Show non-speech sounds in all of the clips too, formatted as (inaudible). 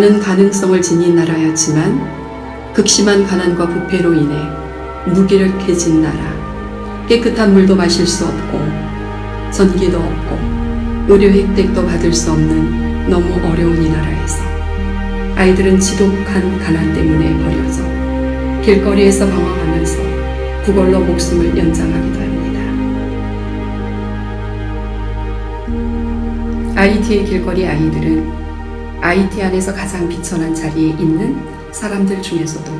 많은 가능성을 지닌 나라였지만 극심한 가난과 부패로 인해 무기력해진 나라, 깨끗한 물도 마실 수 없고 전기도 없고 의료 혜택도 받을 수 없는 너무 어려운 이 나라에서 아이들은 지독한 가난 때문에 버려져 길거리에서 방황하면서 구걸로 목숨을 연장하기도 합니다. 아이티의 길거리 아이들은 아이티 안에서 가장 비천한 자리에 있는 사람들 중에서도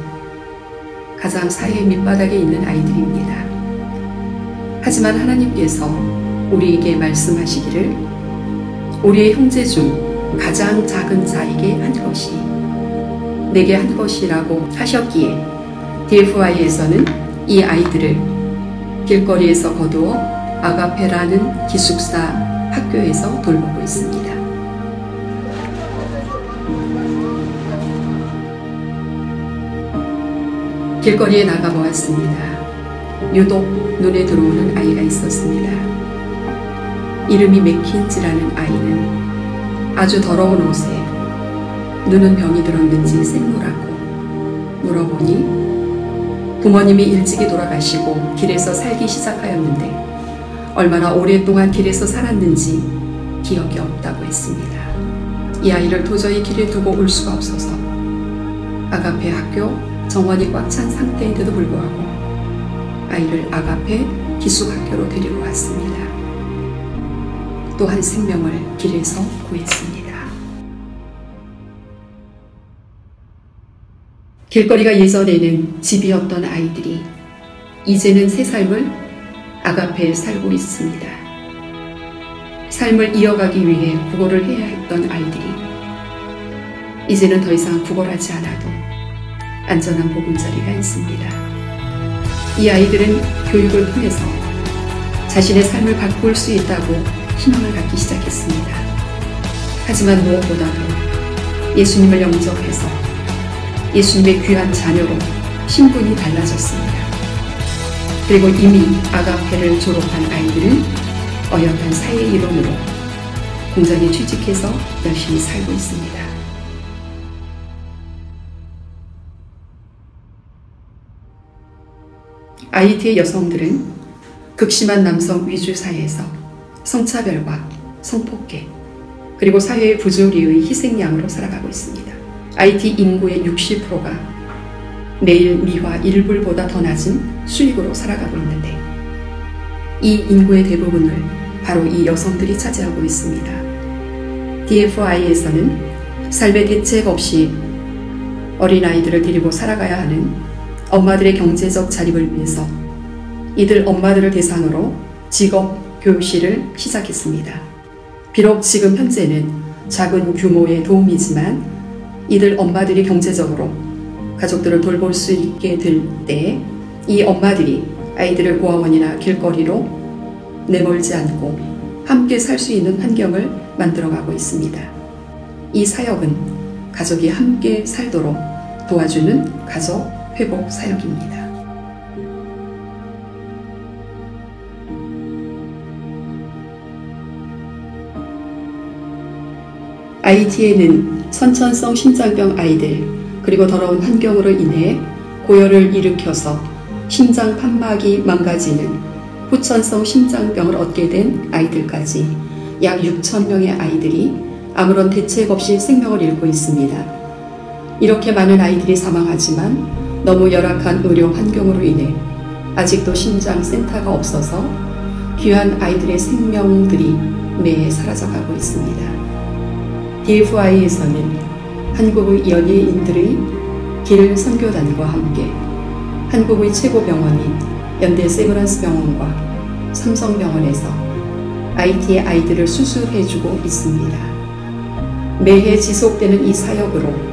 가장 사회 밑바닥에 있는 아이들입니다. 하지만 하나님께서 우리에게 말씀하시기를 우리의 형제 중 가장 작은 자에게 한 것이 내게 한 것이라고 하셨기에 DFY에서는 이 아이들을 길거리에서 거두어 아가페라는 기숙사 학교에서 돌보고 있습니다. 길거리에 나가 보았습니다. 유독 눈에 들어오는 아이가 있었습니다. 이름이 맥킨지라는 아이는 아주 더러운 옷에 눈은 병이 들었는지 생물하고 물어보니 부모님이 일찍이 돌아가시고 길에서 살기 시작하였는데 얼마나 오랫동안 길에서 살았는지 기억이 없다고 했습니다. 이 아이를 도저히 길에 두고 올 수가 없어서 아가페 학교 정원이 꽉 찬 상태인데도 불구하고 아이를 아가페 기숙학교로 데리고 왔습니다. 또한 생명을 길에서 구했습니다. 길거리가 예전에는 집이었던 아이들이 이제는 새 삶을 아가페에 살고 있습니다. 삶을 이어가기 위해 구걸을 해야 했던 아이들이 이제는 더 이상 구걸하지 않아도 안전한 보금자리가 있습니다. 이 아이들은 교육을 통해서 자신의 삶을 바꿀 수 있다고 희망을 갖기 시작했습니다. 하지만 무엇보다도 예수님을 영접해서 예수님의 귀한 자녀로 신분이 달라졌습니다. 그리고 이미 아가페를 졸업한 아이들은 어엿한 사회 일원으로 공장에 취직해서 열심히 살고 있습니다. IT 여성들은 극심한 남성 위주 사회에서 성차별과 성폭행, 그리고 사회의 부조리의 희생양으로 살아가고 있습니다. IT 인구의 60%가 매일 미화 일불보다 더 낮은 수익으로 살아가고 있는데 이 인구의 대부분을 바로 이 여성들이 차지하고 있습니다. DFI에서는 삶의 대책 없이 어린아이들을 데리고 살아가야 하는 엄마들의 경제적 자립을 위해서 이들 엄마들을 대상으로 직업 교실을 시작했습니다. 비록 지금 현재는 작은 규모의 도움이지만 이들 엄마들이 경제적으로 가족들을 돌볼 수 있게 될 때 이 엄마들이 아이들을 고아원이나 길거리로 내몰지 않고 함께 살 수 있는 환경을 만들어가고 있습니다. 이 사역은 가족이 함께 살도록 도와주는 가족 회복 사역입니다. IT에는 선천성 심장병 아이들 그리고 더러운 환경으로 인해 고열을 일으켜서 심장 판막이 망가지는 후천성 심장병을 얻게 된 아이들까지 약 6천 명의 아이들이 아무런 대책 없이 생명을 잃고 있습니다. 이렇게 많은 아이들이 사망하지만 너무 열악한 의료 환경으로 인해 아직도 심장 센터가 없어서 귀한 아이들의 생명들이 매해 사라져가고 있습니다. DFI에서는 한국의 연예인들의 길 선교단과 함께 한국의 최고 병원인 연대 세브란스 병원과 삼성병원에서 IT의 아이들을 수술해주고 있습니다. 매해 지속되는 이 사역으로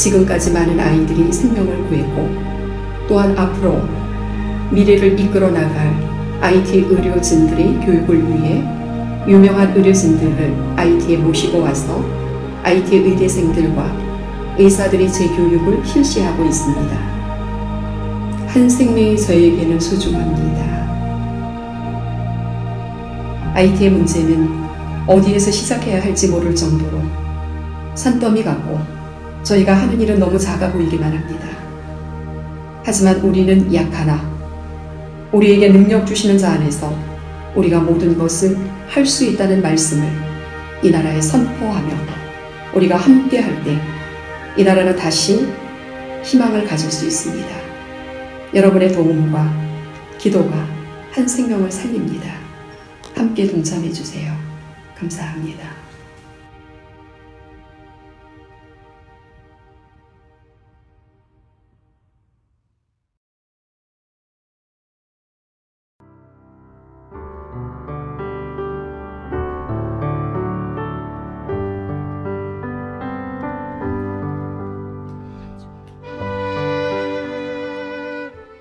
지금까지 많은 아이들이 생명을 구했고 또한 앞으로 미래를 이끌어 나갈 IT 의료진들의 교육을 위해 유명한 의료진들을 IT에 모시고 와서 IT 의대생들과 의사들이 제 교육을 실시하고 있습니다. 한 생명이 저에게는 소중합니다. IT의 문제는 어디에서 시작해야 할지 모를 정도로 산더미 같고 저희가 하는 일은 너무 작아 보이기만 합니다. 하지만 우리는 약하나 우리에게 능력 주시는 자 안에서 우리가 모든 것을 할 수 있다는 말씀을 이 나라에 선포하며 우리가 함께 할 때 이 나라는 다시 희망을 가질 수 있습니다. 여러분의 도움과 기도가 한 생명을 살립니다. 함께 동참해 주세요. 감사합니다.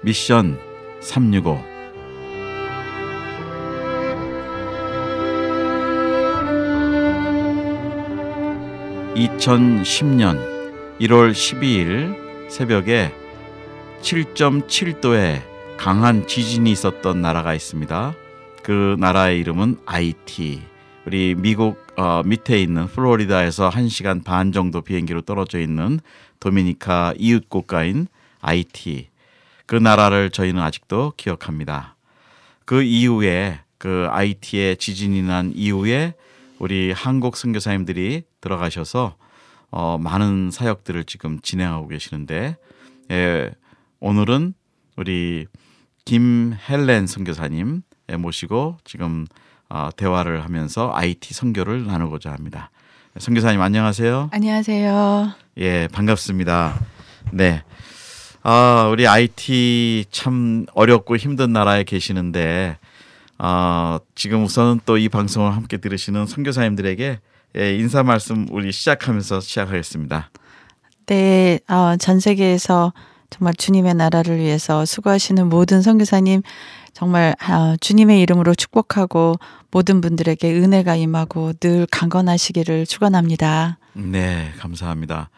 미션 365 2010년 1월 12일 새벽에 7.7도의 강한 지진이 있었던 나라가 있습니다. 그 나라의 이름은 아이티. 우리 미국 어, 밑에 있는 플로리다에서 1시간 반 정도 비행기로 떨어져 있는 도미니카 이웃 국가인 아이티. 그 나라를 저희는 아직도 기억합니다. 그 이후에 그 IT의 지진이 난 이후에 우리 한국 선교사님들이 들어가셔서 어, 많은 사역들을 지금 진행하고 계시는데 예, 오늘은 우리 김헬렌 선교사님 모시고 지금 어, 대화를 하면서 IT 선교를 나누고자 합니다. 선교사님 안녕하세요. 안녕하세요. 예, 반갑습니다. 네. 아, 우리 IT 참 어렵고 힘든 나라에 계시는데 아, 지금 우선 은또 이 방송을 함께 들으시는 선교사님들에게 예, 인사 말씀 우리 시작하면서 시작하겠습니다. 네, 어, 전 세계에서 정말 주님의 나라를 위해서 수고하시는 모든 선교사님 정말 어, 주님의 이름으로 축복하고 모든 분들에게 은혜가 임하고 늘 강건하시기를 축원합니다. 네, 감사합니다.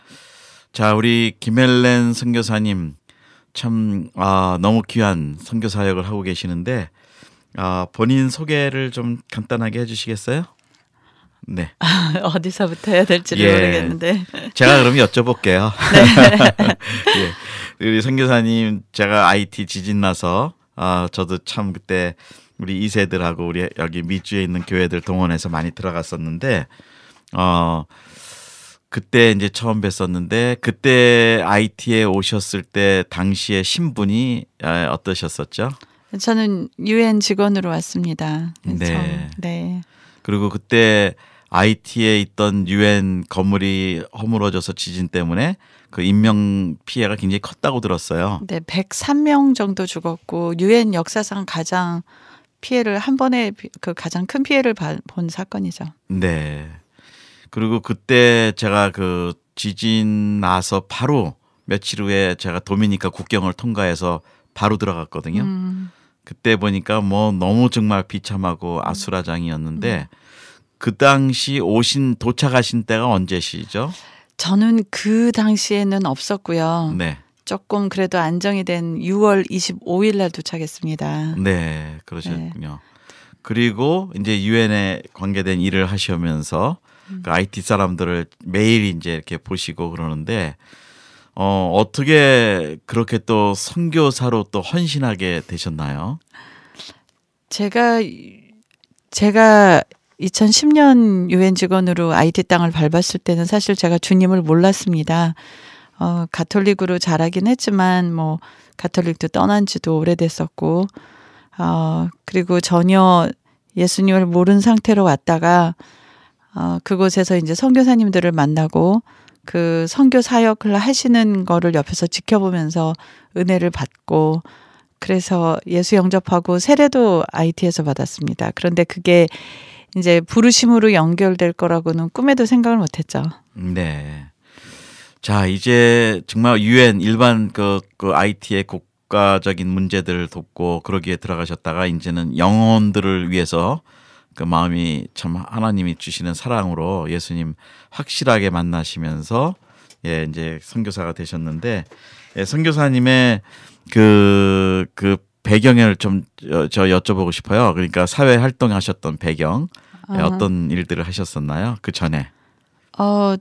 자, 우리 김엘렌 선교사님 참 아, 너무 귀한 선교 사역을 하고 계시는데 아, 본인 소개를 좀 간단하게 해주시겠어요? 네. (laughs) 어디서부터 해야 될지 예. 모르겠는데. 제가 그럼 여쭤볼게요. (laughs) 네. (laughs) 예. 우리 선교사님 제가 IT 지진 나서 아, 저도 참 그때 우리 이세들하고 우리 여기 미주에 있는 교회들 동원해서 많이 들어갔었는데 어 그때 이제 처음 뵀었는데 그때 IT에 오셨을 때 당시의 신분이 아, 어떠셨었죠? 저는 유엔 직원으로 왔습니다. 네. 네. 그리고 그때 IT에 있던 유엔 건물이 허물어져서 지진 때문에 그 인명 피해가 굉장히 컸다고 들었어요. 네, 103명 정도 죽었고 유엔 역사상 가장 피해를 한 번에 그 가장 큰 피해를 본 사건이죠. 네. 그리고 그때 제가 그 지진 나서 바로 며칠 후에 제가 도미니카 국경을 통과해서 바로 들어갔거든요. 음. 그때 보니까 뭐 너무 정말 비참하고 아수라장이었는데 그 당시 오신 도착하신 때가 언제시죠? 저는 그 당시에는 없었고요. 네. 조금 그래도 안정이 된 6월 25일 날 도착했습니다. 네, 그러셨군요. 네. 그리고 이제 유엔에 관계된 일을 하시면서 음. 그 IT 사람들을 매일 이제 이렇게 보시고 그러는데 어, 어떻게 그렇게 또 선교사로 또 헌신하게 되셨나요? 제가 제가 2010년 유엔 직원으로 IT 땅을 밟았을 때는 사실 제가 주님을 몰랐습니다. 어, 가톨릭으로 자라긴 했지만 뭐 가톨릭도 떠난 지도 오래됐었고 어, 그리고 전혀 예수님을 모른 상태로 왔다가 어, 그곳에서 이제 선교사님들을 만나고 그 선교 사역을 하시는 거를 옆에서 지켜보면서 은혜를 받고 그래서 예수 영접하고 세례도 IT에서 받았습니다. 그런데 그게 이제 부르심으로 연결될 거라고는 꿈에도 생각을 못 했죠. 네. 자, 이제 정말 유엔 일반 그, 그 IT의 국가적인 문제들을 돕고 그러기에 들어가셨다가 이제는 영혼들을 위해서 그 마음이 참 하나님이 주시는 사랑으로 예수님 확실하게 만나시면서 예 이제 선교사가 되셨는데 예, 선교사님의 그그 그 배경을 좀 저 여쭤보고 싶어요. 그러니까 사회 활동하셨던 배경 예, 어떤 일들을 하셨었나요? 그 전에 어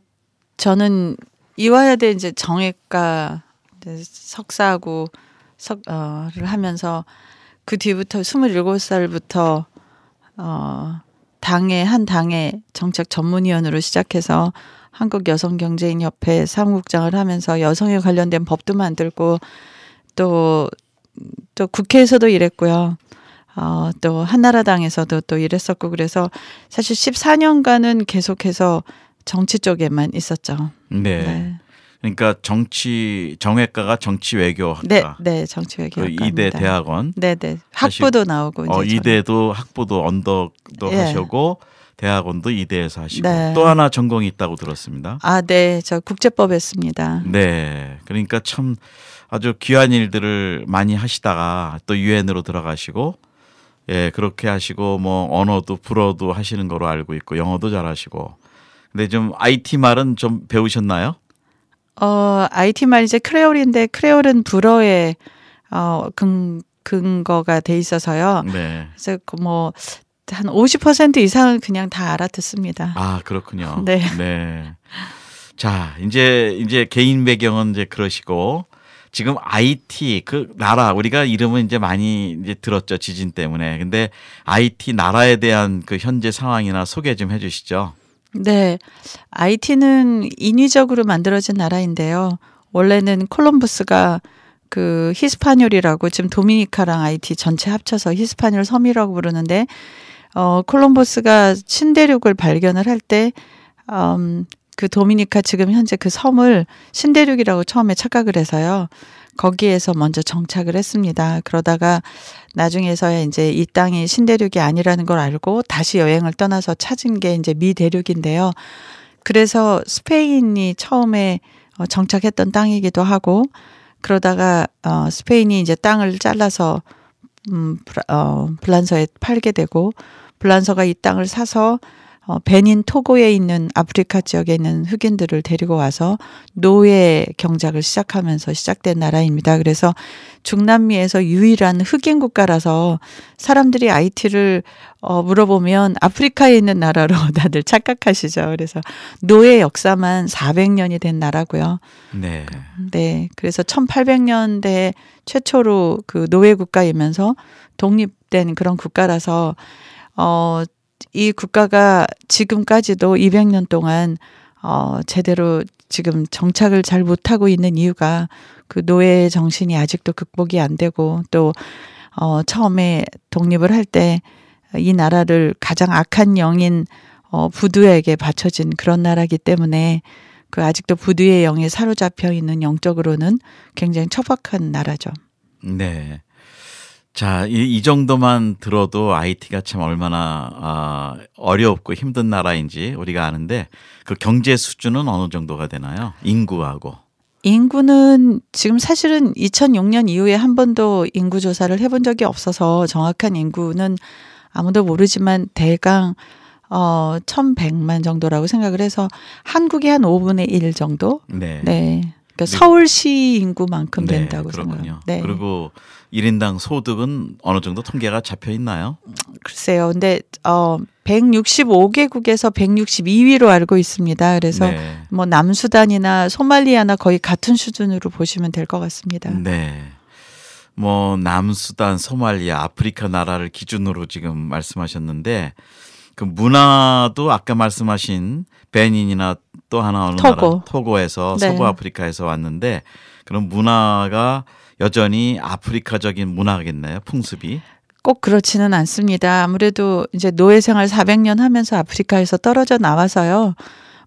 저는 이화여대 이제 정외과 석사하고 석어를 하면서 그 뒤부터 스물일곱 살부터 어, 당의 한 당의 정책 전문위원으로 시작해서 한국 여성경제인협회 사무국장을 하면서 여성에 관련된 법도 만들고 또, 또 국회에서도 일했고요. 어, 또 한나라당에서도 또 일했었고 그래서 사실 14년간은 계속해서 정치 쪽에만 있었죠. 네. 네. 그러니까 정치 정외과가 정치 외교학과. 네, 네 정치 외교학과. 그 이대 대학원. 네, 네 학부도 나오고. 어, 이대도 학부도 언덕도 예. 하시고 대학원도 이대에서 하시고 네. 또 하나 전공이 있다고 들었습니다. 아, 네, 저 국제법 했습니다. 네, 그러니까 참 아주 귀한 일들을 많이 하시다가 또 유엔으로 들어가시고 예 그렇게 하시고 뭐 언어도 불어도 하시는 거로 알고 있고 영어도 잘하시고 근데 좀 IT 말은 좀 배우셨나요? 어, IT 말이제 크레올인데 크레올은 불어에 어, 근, 근거가 돼 있어서요. 네. 그래서 그 뭐한 50% 이상은 그냥 다 알아듣습니다. 아, 그렇군요. (laughs) 네. 네. 자, 이제 이제 개인 배경은 이제 그러시고 지금 IT 그 나라 우리가 이름은 이제 많이 이제 들었죠 지진 때문에. 근데 IT 나라에 대한 그 현재 상황이나 소개 좀 해주시죠. 네. 아이티는 인위적으로 만들어진 나라인데요. 원래는 콜럼부스가 그 히스파뇰이라고 지금 도미니카랑 아이티 전체 합쳐서 히스파뇰 섬이라고 부르는데 어 콜럼버스가 신대륙을 발견을 할때 음, 그 도미니카 지금 현재 그 섬을 신대륙이라고 처음에 착각을 해서요. 거기에서 먼저 정착을 했습니다. 그러다가 나중에서야 이제 이 땅이 신대륙이 아니라는 걸 알고 다시 여행을 떠나서 찾은 게 이제 미대륙인데요. 그래서 스페인이 처음에 어, 정착했던 땅이기도 하고 그러다가 어 스페인이 이제 땅을 잘라서 음, 어, 블란서에 팔게 되고 블란서가 이 땅을 사서 어, 베닌 토고에 있는 아프리카 지역에 있는 흑인들을 데리고 와서 노예 경작을 시작하면서 시작된 나라입니다. 그래서 중남미에서 유일한 흑인 국가라서 사람들이 IT를 어, 물어보면 아프리카에 있는 나라로 (laughs) 다들 착각하시죠. 그래서 노예 역사만 400년이 된 나라고요. 네. 네. 그래서 1800년대 최초로 그 노예 국가이면서 독립된 그런 국가라서 어이 국가가 지금까지도 200년 동안 어, 제대로 지금 정착을 잘 못하고 있는 이유가 그 노예의 정신이 아직도 극복이 안 되고 또 어, 처음에 독립을 할 때 이 나라를 가장 악한 영인 어, 부두에게 바쳐진 그런 나라기 때문에 그 아직도 부두의 영에 사로잡혀 있는 영적으로는 굉장히 처박한 나라죠. 네. 자, 이, 이 정도만 들어도 IT가 참 얼마나 아, 어렵고 힘든 나라인지 우리가 아는데 그 경제 수준은 어느 정도가 되나요? 인구하고. 인구는 지금 사실은 2006년 이후에 한 번도 인구 조사를 해본 적이 없어서 정확한 인구는 아무도 모르지만 대강 어 1,100만 정도라고 생각을 해서 한국의 한 5분의 1 정도. 네. 네. 그러니까 네. 서울시 인구만큼 네, 된다고 그렇군요. 생각요 네. 그리고 1인당 소득은 어느 정도 통계가 잡혀 있나요? 글쎄요. 근데 어 165개국에서 162위로 알고 있습니다. 그래서 네. 뭐 남수단이나 소말리아나 거의 같은 수준으로 보시면 될 것 같습니다. 네. 뭐 남수단, 소말리아, 아프리카 나라를 기준으로 지금 말씀하셨는데 그 문화도 아까 말씀하신 베닌이나 또 하나 어느 토고. 나라 토고에서 네. 서부 아프리카에서 왔는데 그런 문화가 여전히 아프리카적인 문화겠네요. 풍습이. 꼭 그렇지는 않습니다. 아무래도 이제 노예 생활 400년 하면서 아프리카에서 떨어져 나와서요.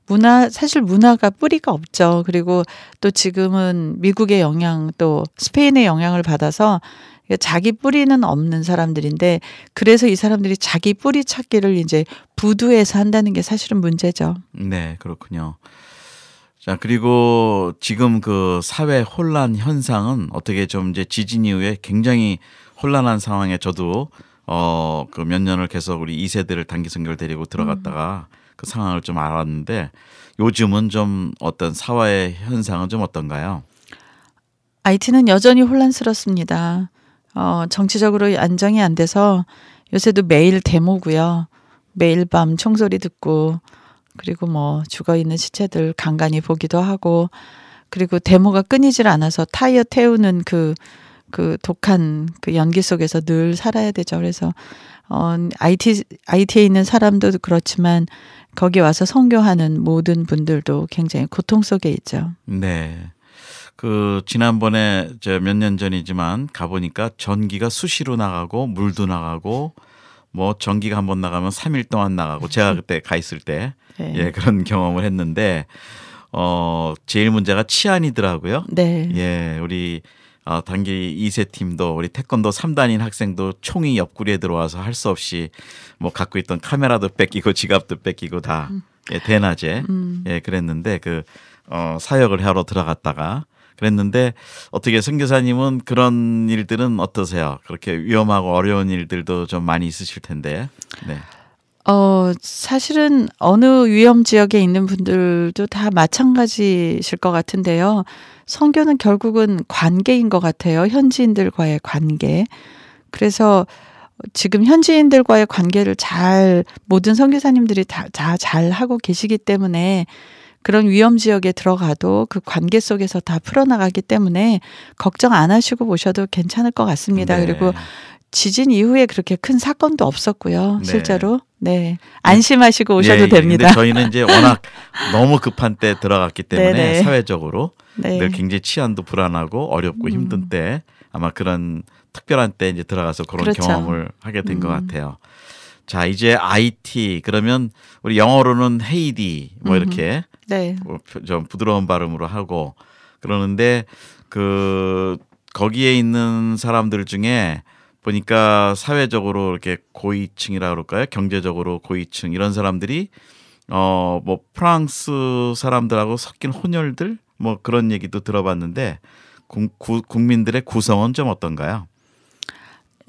문화 사실 문화가 뿌리가 없죠. 그리고 또 지금은 미국의 영향 또 스페인의 영향을 받아서 자기 뿌리는 없는 사람들인데 그래서 이 사람들이 자기 뿌리 찾기를 이제 부두에서 한다는 게 사실은 문제죠. 네, 그렇군요. 자, 그리고 지금 그 사회 혼란 현상은 어떻게 좀 이제 지진 이후에 굉장히 혼란한 상황에 저도 어, 그 몇 년을 계속 우리 이세대를 단기선결 데리고 들어갔다가 음. 그 상황을 좀 알았는데 요즘은 좀 어떤 사회 현상은 좀 어떤가요? IT는 여전히 혼란스럽습니다. 어, 정치적으로 안정이 안 돼서 요새도 매일 데모고요. 매일 밤 총소리 듣고 그리고 뭐 죽어 있는 시체들 간간히 보기도 하고 그리고 데모가 끊이질 않아서 타이어 태우는 그그 그 독한 그 연기 속에서 늘 살아야 되죠. 그래서 어 IT IT에 있는 사람도 그렇지만 거기 와서 선교하는 모든 분들도 굉장히 고통 속에 있죠. 네. 그 지난번에 몇년 전이지만 가 보니까 전기가 수시로 나가고 물도 나가고 뭐 전기가 한 번 나가면 3일 동안 나가고 제가 (laughs) 그때 가 있을 때 네. 예, 그런 경험을 했는데 어 제일 문제가 치안이더라고요. 네. 예, 우리 어, 단기 2세 팀도 우리 태권도 3단인 학생도 총이 옆구리에 들어와서 할 수 없이 뭐 갖고 있던 카메라도 뺏기고 (laughs) 지갑도 뺏기고 다 음. 예, 대낮에 음. 예 그랬는데 그 어, 사역을 하러 들어갔다가 그랬는데 어떻게 선교사님은 그런 일들은 어떠세요? 그렇게 위험하고 어려운 일들도 좀 많이 있으실 텐데. 네. 어, 사실은 어느 위험 지역에 있는 분들도 다 마찬가지실 것 같은데요. 성교는 결국은 관계인 것 같아요. 현지인들과의 관계. 그래서 지금 현지인들과의 관계를 잘 모든 선교사님들이 다잘 하고 계시기 때문에 그런 위험 지역에 들어가도 그 관계 속에서 다 풀어나가기 때문에 걱정 안 하시고 보셔도 괜찮을 것 같습니다. 네. 그리고 지진 이후에 그렇게 큰 사건도 없었고요. 네. 실제로. 네. 네. 안심하시고 오셔도 예, 예, 됩니다. 근데 저희는 이제 워낙 (laughs) 너무 급한 때 들어갔기 때문에 네네. 네. 사회적으로 네. 늘 굉장히 치안도 불안하고 어렵고 음. 힘든 때 아마 그런 특별한 때 이제 들어가서 그런 그렇죠. 경험을 하게 된것 음. 같아요. 자, 이제 IT 그러면 우리 영어로는 헤이디 뭐 음. 이렇게 네. 뭐 좀 부드러운 발음으로 하고 그러는데 그 거기에 있는 사람들 중에 보니까 사회적으로 이렇게 고위층이라 그럴까요? 경제적으로 고위층 이런 사람들이 어 뭐 프랑스 사람들하고 섞인 혼혈들 뭐 그런 얘기도 들어봤는데 구, 국민들의 구성은 좀 어떤가요?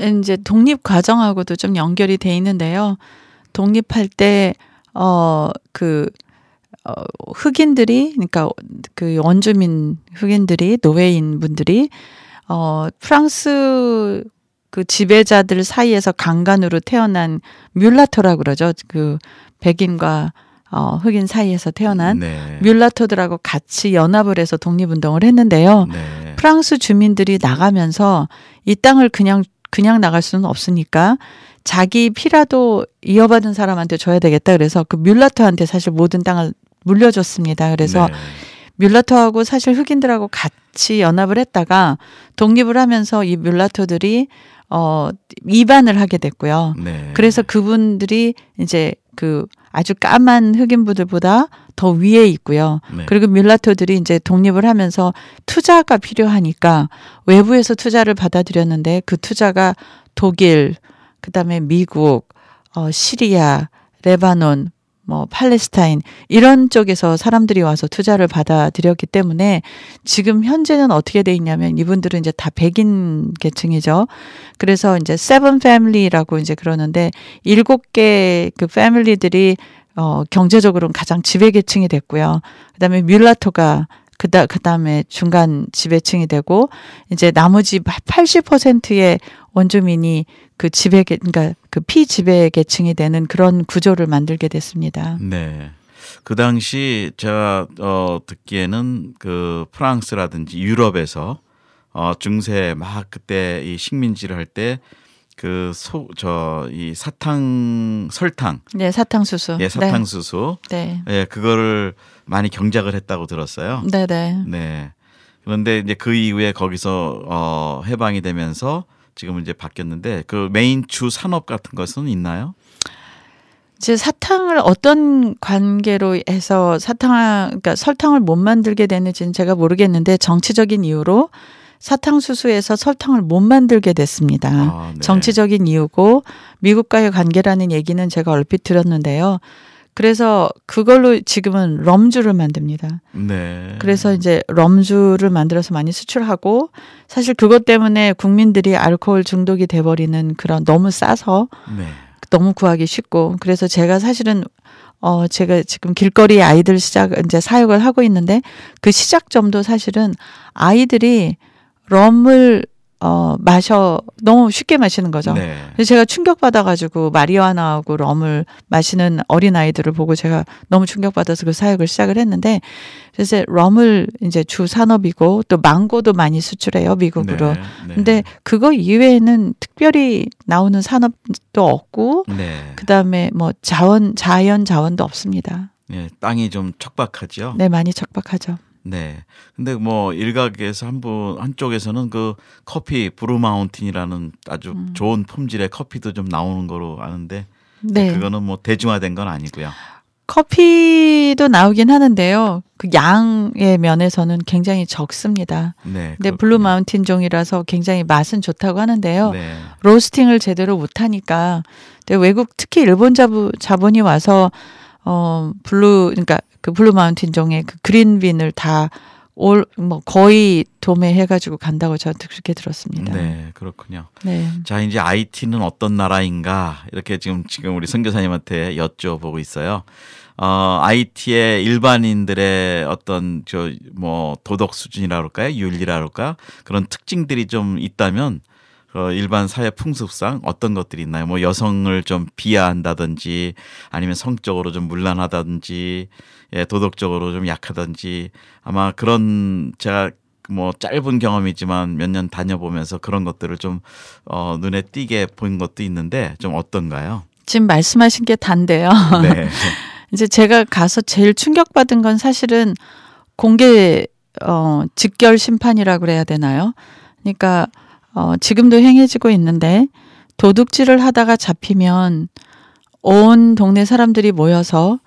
이제 독립 과정하고도 좀 연결이 돼 있는데요. 독립할 때어그 어, 흑인들이 그러니까 그 원주민 흑인들이 노예인 분들이 어 프랑스 그 지배자들 사이에서 강간으로 태어난 뮬라토라 그러죠. 그 백인과 어, 흑인 사이에서 태어난 네. 뮬라토들하고 같이 연합을 해서 독립운동을 했는데요. 네. 프랑스 주민들이 나가면서 이 땅을 그냥 그냥 나갈 수는 없으니까 자기 피라도 이어받은 사람한테 줘야 되겠다 그래서 그 뮬라토한테 사실 모든 땅을 물려줬습니다. 그래서 네. 뮬라토하고 사실 흑인들하고 같이 연합을 했다가 독립을 하면서 이뮬라토들이어 이반을 하게 됐고요. 네. 그래서 그분들이 이제 그 아주 까만 흑인부들보다 더 위에 있고요. 네. 그리고 뮬라토들이 이제 독립을 하면서 투자가 필요하니까 외부에서 투자를 받아들였는데 그 투자가 독일, 그다음에 미국, 어, 시리아, 레바논, 뭐 팔레스타인 이런 쪽에서 사람들이 와서 투자를 받아들였기 때문에 지금 현재는 어떻게 돼 있냐면 이분들은 이제 다 백인 계층이죠. 그래서 이제 세븐 패밀리라고 이제 그러는데 일곱 개 그 패밀리들이 어 경제적으로는 가장 지배 계층이 됐고요. 그다음에 뮬라토가 그다 그다음에 중간 지배층이 되고 이제 나머지 80%의 원주민이 그 지배 그러니까 그 피지배 계층이 되는 그런 구조를 만들게 됐습니다. 네. 그 당시 제가 어 듣기에는 그 프랑스라든지 유럽에서 어 중세 막 그때 이 식민지를 할 때그소저이 사탕 설탕 네 사탕수수 예 사탕수수 네. 네. 예 그거를 많이 경작을 했다고 들었어요 네네 네. 네 그런데 이제 그 이후에 거기서 어 해방이 되면서 지금 은 이제 바뀌었는데 그 메인 주 산업 같은 것은 있나요? 이제 사탕을 어떤 관계로 해서 사탕 그러니까 설탕을 못 만들게 되는지는 제가 모르겠는데 정치적인 이유로 사탕수수에서 설탕을 못 만들게 됐습니다. 아, 네. 정치적인 이유고 미국과의 관계라는 얘기는 제가 얼핏 들었는데요. 그래서 그걸로 지금은 럼주를 만듭니다. 네. 그래서 이제 럼주를 만들어서 많이 수출하고 사실 그것 때문에 국민들이 알코올 중독이 돼 버리는 그런 너무 싸서 네. 너무 구하기 쉽고 그래서 제가 사실은 어 제가 지금 길거리 아이들 시작 이제 사육을 하고 있는데 그 시작점도 사실은 아이들이 럼을 어, 마셔, 너무 쉽게 마시는 거죠. 네. 그래서 제가 충격받아가지고 마리화나하고 럼을 마시는 어린아이들을 보고 제가 너무 충격받아서 그 사역을 시작을 했는데, 그래서 럼을 이제 주 산업이고 또 망고도 많이 수출해요, 미국으로. 네. 네. 근데 그거 이외에는 특별히 나오는 산업도 없고, 네. 그 다음에 뭐 자원, 자연 자원도 없습니다. 예, 땅이 좀 척박하죠. 네, 많이 척박하죠. 네. 근데 뭐 일각에서 한분 한쪽에서는 그 커피 브루마운틴이라는 아주 음. 좋은 품질의 커피도 좀 나오는 거로 아는데 네. 그거는 뭐 대중화된 건 아니고요. 커피도 나오긴 하는데요. 그 양의 면에서는 굉장히 적습니다. 네, 근데 블루 마운틴 종이라서 굉장히 맛은 좋다고 하는데요. 네. 로스팅을 제대로 못 하니까 근데 외국 특히 일본 자부, 자본이 와서 어 블루 그러니까 그 블루 마운틴 종의 그 그린 빈을 다 올뭐 거의 도매해 가지고 간다고 저한테 그렇게 들었습니다. 네, 그렇군요. 네. 자, 이제 IT는 어떤 나라인가 이렇게 지금 지금 우리 선교사님한테 여쭤보고 있어요. 어, IT의 일반인들의 어떤 저 뭐 도덕 수준이라 그럴까요? 윤리라 그럴까? 그런 특징들이 좀 있다면 어, 일반 사회 풍습상 어떤 것들이 있나요? 뭐 여성을 좀 비하한다든지 아니면 성적으로 좀문란하다든지 예, 도덕적으로 좀 약하든지 아마 그런 제가 뭐 짧은 경험이지만 몇 년 다녀보면서 그런 것들을 좀 어, 눈에 띄게 본 것도 있는데 좀 어떤가요? 지금 말씀하신 게 단데요. (laughs) 네. (laughs) 이제 제가 가서 제일 충격받은 건 사실은 공개 어, 직결 심판이라 그래야 되나요? 그러니까 어, 지금도 행해지고 있는데 도둑질을 하다가 잡히면 온 동네 사람들이 모여서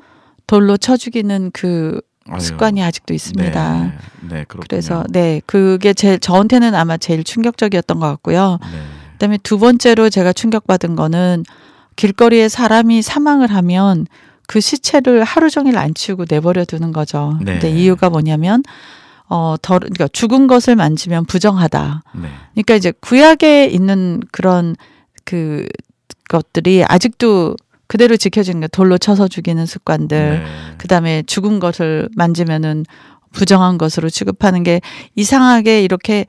돌로 쳐 죽이는 그 습관이 아직도 있습니다. 네, 네 그래서 네 그게 제 저한테는 아마 제일 충격적이었던 것 같고요. 네. 그다음에 두 번째로 제가 충격받은 거는 길거리에 사람이 사망을 하면 그 시체를 하루 종일 안 치우고 내버려 두는 거죠. 네. 근데 이유가 뭐냐면 어, 덜, 그러니까 죽은 것을 만지면 부정하다. 네. 그러니까 이제 구약에 있는 그런 그 것들이 아직도 그대로 지켜지는 게 돌로 쳐서 죽이는 습관들, 네. 그 다음에 죽은 것을 만지면은 부정한 것으로 취급하는 게 이상하게 이렇게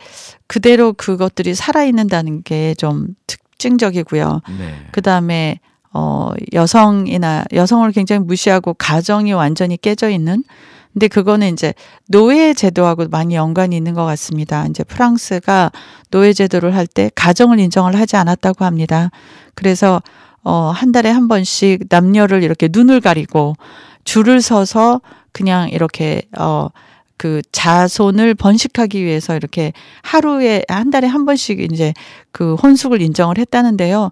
그대로 그것들이 살아있는다는 게 좀 특징적이고요. 네. 그 다음에 어, 여성이나 여성을 굉장히 무시하고 가정이 완전히 깨져 있는 근데 그거는 이제 노예 제도하고 많이 연관이 있는 것 같습니다. 이제 프랑스가 노예 제도를 할 때 가정을 인정을 하지 않았다고 합니다. 그래서 어, 한 달에 한 번씩 남녀를 이렇게 눈을 가리고 줄을 서서 그냥 이렇게 어, 그 자손을 번식하기 위해서 이렇게 하루에 한 달에 한 번씩 이제 그 혼숙을 인정을 했다는데요.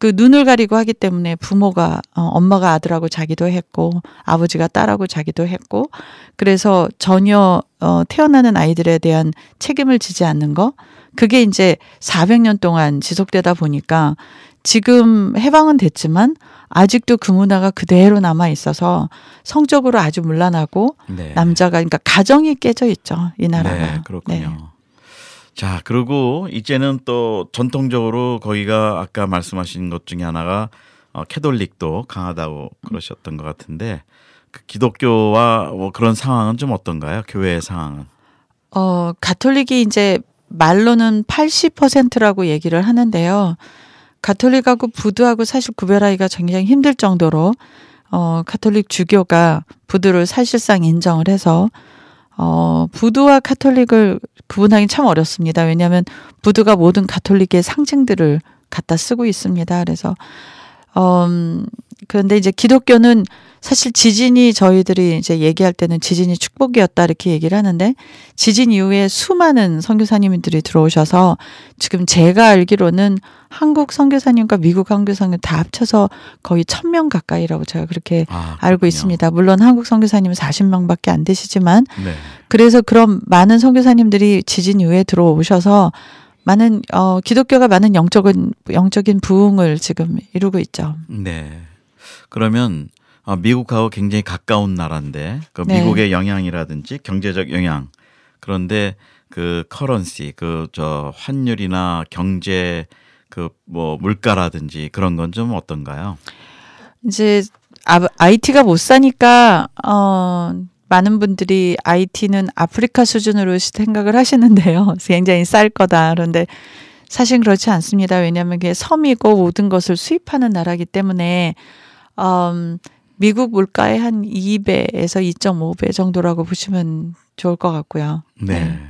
그 눈을 가리고 하기 때문에 부모가 어, 엄마가 아들하고 자기도 했고 아버지가 딸하고 자기도 했고 그래서 전혀 어, 태어나는 아이들에 대한 책임을 지지 않는 거 그게 이제 400년 동안 지속되다 보니까 지금 해방은 됐지만 아직도 그 문화가 그대로 남아 있어서 성적으로 아주 문란하고 네. 남자가 그러니까 가정이 깨져 있죠 이 나라가. 네, 그렇군요. 네. 자, 그리고 이제는 또 전통적으로 거기가 아까 말씀하신 것 중에 하나가 어, 캐돌릭도 강하다고 그러셨던 것 같은데 그 기독교와 뭐 그런 상황은 좀 어떤가요? 교회의 상황은? 어, 가톨릭이 이제 말로는 80%라고 얘기를 하는데요. 가톨릭하고 부두하고 사실 구별하기가 굉장히 힘들 정도로 어, 가톨릭 주교가 부두를 사실상 인정을 해서 어, 부두와 카톨릭을 구분하기 참 어렵습니다. 왜냐하면 부두가 모든 카톨릭의 상징들을 갖다 쓰고 있습니다. 그래서 음, 그런데 이제 기독교는 사실 지진이 저희들이 이제 얘기할 때는 지진이 축복이었다 이렇게 얘기를 하는데 지진 이후에 수많은 선교사님들이 들어오셔서 지금 제가 알기로는 한국 선교사님과 미국 선교사님 다 합쳐서 거의 천 명 가까이라고 제가 그렇게 아, 알고 있습니다. 물론 한국 선교사님은 사십 명밖에안 되시지만 네. 그래서 그런 많은 선교사님들이 지진 이후에 들어오셔서 많은 어 기독교가 많은 영적인 영적인 부흥을 지금 이루고 있죠. 네. 그러면 어, 미국하고 굉장히 가까운 나라인데 그 네. 미국의 영향이라든지 경제적 영향 그런데 그 커런시 그저 환율이나 경제 그 뭐 물가라든지 그런 건 좀 어떤가요? 이제 아, IT가 못 사니까 어 많은 분들이 IT는 아프리카 수준으로 생각을 하시는데요. (laughs) 굉장히 쌀 거다. 그런데 사실 그렇지 않습니다. 왜냐하면 그게 섬이고 모든 것을 수입하는 나라기 때문에 음, 미국 물가의 한 2배에서 2.5배 정도라고 보시면 좋을 것 같고요. 네. 네.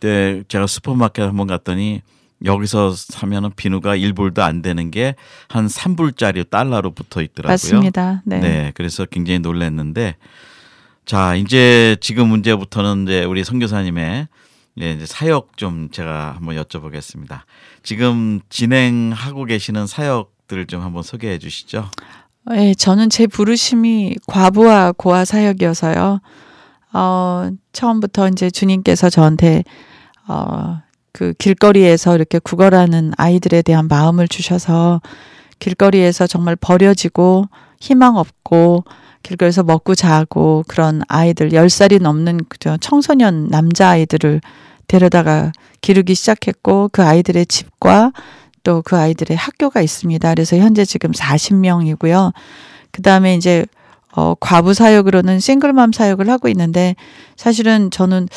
그 제가 슈퍼마켓 한번 갔더니 여기서 사면은 비누가 1불도 안 되는 게 한 3불짜리 달러로 붙어 있더라고요. 맞습니다. 네. 네. 그래서 굉장히 놀랐는데 자, 이제 지금 문제부터는 이제 우리 선교사님의 예, 이제 사역 좀 제가 한번 여쭤보겠습니다. 지금 진행하고 계시는 사역들을 좀 한번 소개해 주시죠. 예, 저는 제 부르심이 과부와 고아 사역이어서요. 어, 처음부터 이제 주님께서 저한테 어, 그 길거리에서 이렇게 구걸하는 아이들에 대한 마음을 주셔서 길거리에서 정말 버려지고 희망 없고 길거리에서 먹고 자고 그런 아이들 10살이 넘는 그저 청소년 남자 아이들을 데려다가 기르기 시작했고 그 아이들의 집과 또그 아이들의 학교가 있습니다. 그래서 현재 지금 40명이고요. 그 다음에 이제 어, 과부 사역으로는 싱글맘 사역을 하고 있는데 사실은 저는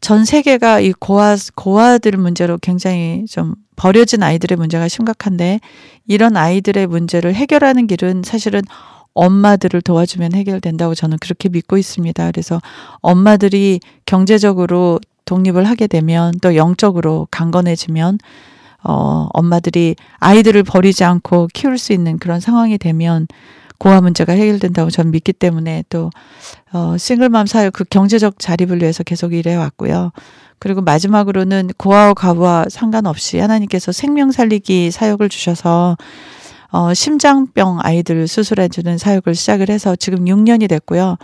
전 세계가 이 고아, 고아들 문제로 굉장히 좀 버려진 아이들의 문제가 심각한데 이런 아이들의 문제를 해결하는 길은 사실은 엄마들을 도와주면 해결된다고 저는 그렇게 믿고 있습니다. 그래서 엄마들이 경제적으로 독립을 하게 되면 또 영적으로 강건해지면 어, 엄마들이 아이들을 버리지 않고 키울 수 있는 그런 상황이 되면 고아 문제가 해결된다고 저는 믿기 때문에 또 어, 싱글맘 사유 그 경제적 자립을 위해서 계속 일해왔고요. 그리고 마지막으로는 고아와 가부와 상관없이 하나님께서 생명 살리기 사역을 주셔서 어, 심장병 아이들 수술해주는 사역을 시작을 해서 지금 6년이 됐고요.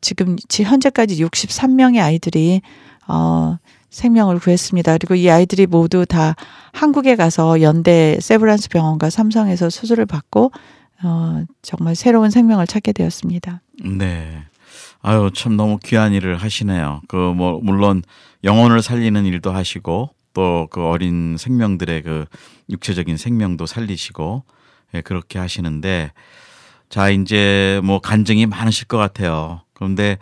지금 현재까지 63명의 아이들이 어, 생명을 구했습니다. 그리고 이 아이들이 모두 다 한국에 가서 연대 세브란스 병원과 삼성에서 수술을 받고 어, 정말 새로운 생명을 찾게 되었습니다. 네. 아유 참 너무 귀한 일을 하시네요. 그 뭐 물론 영혼을 살리는 일도 하시고 또 그 어린 생명들의 그 육체적인 생명도 살리시고 예, 그렇게 하시는데 자 이제 뭐 간증이 많으실 것 같아요. 그런데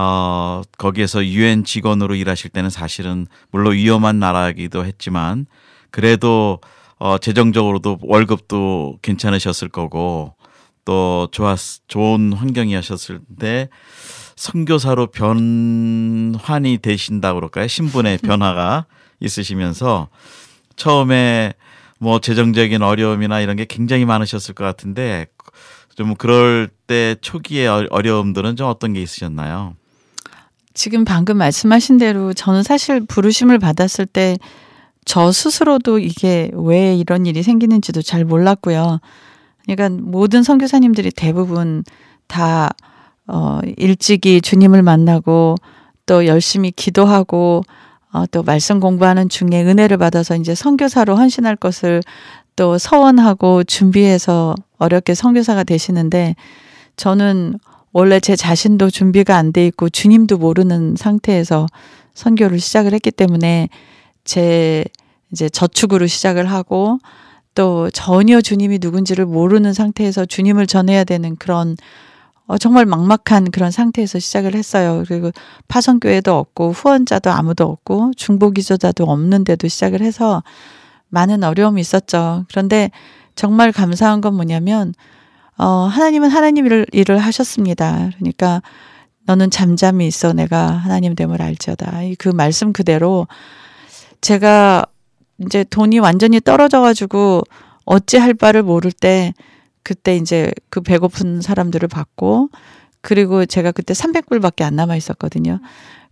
어, 거기에서 유엔 직원으로 일하실 때는 사실은 물론 위험한 나라이기도 했지만 그래도 어, 재정적으로도 월급도 괜찮으셨을 거고 또 좋았 좋은 환경이셨을 때 선교사로 변환이 되신다 그럴까요? 신분의 (laughs) 변화가 있으시면서 처음에 뭐 재정적인 어려움이나 이런 게 굉장히 많으셨을 것 같은데 좀 그럴 때 초기의 어, 어려움들은 좀 어떤 게 있으셨나요? 지금 방금 말씀하신 대로 저는 사실 부르심을 받았을 때 저 스스로도 이게 왜 이런 일이 생기는지도 잘 몰랐고요. 그러니까 모든 선교사님들이 대부분 다 어, 일찍이 주님을 만나고 또 열심히 기도하고 어, 또 말씀 공부하는 중에 은혜를 받아서 이제 선교사로 헌신할 것을 또 서원하고 준비해서 어렵게 선교사가 되시는데 저는 원래 제 자신도 준비가 안 돼 있고 주님도 모르는 상태에서 선교를 시작을 했기 때문에 제 이제 저축으로 시작을 하고 또 전혀 주님이 누군지를 모르는 상태에서 주님을 전해야 되는 그런 어, 정말 막막한 그런 상태에서 시작을 했어요. 그리고 파송교회도 없고 후원자도 아무도 없고 중보기조자도 없는데도 시작을 해서 많은 어려움이 있었죠. 그런데 정말 감사한 건 뭐냐면 어, 하나님은 하나님 일을, 일을 하셨습니다. 그러니까 너는 잠잠히 있어 내가 하나님 됨을 알지어다. 그 말씀 그대로 제가 이제 돈이 완전히 떨어져 가지고 어찌 할 바를 모를 때 그때 이제 그 배고픈 사람들을 봤고 그리고 제가 그때 300불밖에 안 남아 있었거든요.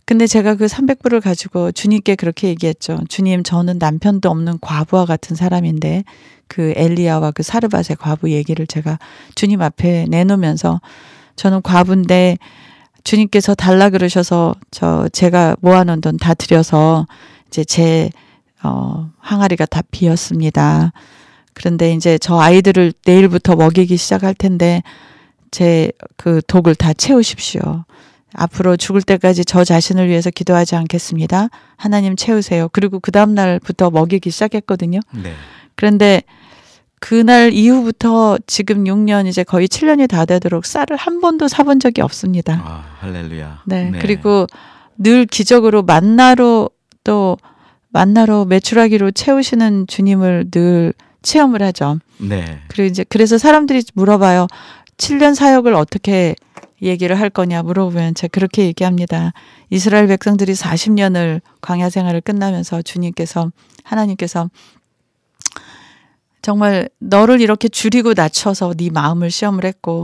근데 제가 그 300불을 가지고 주님께 그렇게 얘기했죠. 주님, 저는 남편도 없는 과부와 같은 사람인데 그 엘리야와 그 사르밧의 과부 얘기를 제가 주님 앞에 내놓으면서 저는 과부인데 주님께서 달라 그러셔서 저 제가 모아놓은 돈 다 드려서 이제 제 어, 항아리가 다 비었습니다. 그런데 이제 저 아이들을 내일부터 먹이기 시작할 텐데 제 그 독을 다 채우십시오. 앞으로 죽을 때까지 저 자신을 위해서 기도하지 않겠습니다. 하나님 채우세요. 그리고 그 다음 날부터 먹이기 시작했거든요. 네. 그런데 그날 이후부터 지금 6년 이제 거의 7년이 다 되도록 쌀을 한 번도 사본 적이 없습니다. 아, 할렐루야. 네, 네. 그리고 늘 기적으로 만나로 또 만나로 매출하기로 채우시는 주님을 늘 체험을 하죠. 네. 그리고 이제 그래서 사람들이 물어봐요. 7년 사역을 어떻게 얘기를 할 거냐 물어보면 제가 그렇게 얘기합니다. 이스라엘 백성들이 40년을 광야 생활을 끝나면서 주님께서 하나님께서 정말 너를 이렇게 줄이고 낮춰서 네 마음을 시험을 했고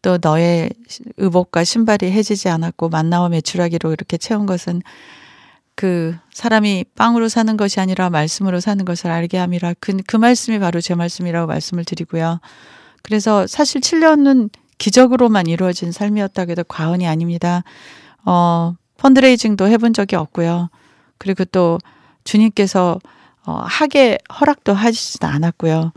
또 너의 의복과 신발이 해지지 않았고 만나와 매출하기로 이렇게 채운 것은 그 사람이 빵으로 사는 것이 아니라 말씀으로 사는 것을 알게 함이라 그, 그 말씀이 바로 제 말씀이라고 말씀을 드리고요. 그래서 사실 7년은 기적으로만 이루어진 삶이었다고 해도 과언이 아닙니다. 어, 펀드레이징도 해본 적이 없고요. 그리고 또 주님께서 어, 하게 허락도 하시지도 않았고요.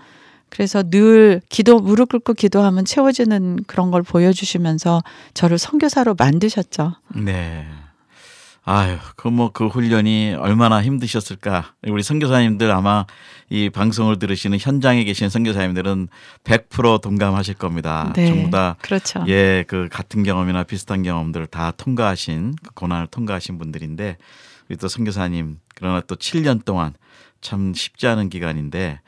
그래서 늘 기도 무릎 꿇고 기도하면 채워지는 그런 걸 보여주시면서 저를 선교사로 만드셨죠. 네. 아유, 그 뭐 그 훈련이 얼마나 힘드셨을까. 우리 선교사님들 아마 이 방송을 들으시는 현장에 계신 선교사님들은 100% 동감하실 겁니다. 네, 전부 다 그렇죠. 예, 그 같은 경험이나 비슷한 경험들을 다 통과하신 그 고난을 통과하신 분들인데 우리 또 선교사님 그러나 또 7년 동안 참 쉽지 않은 기간인데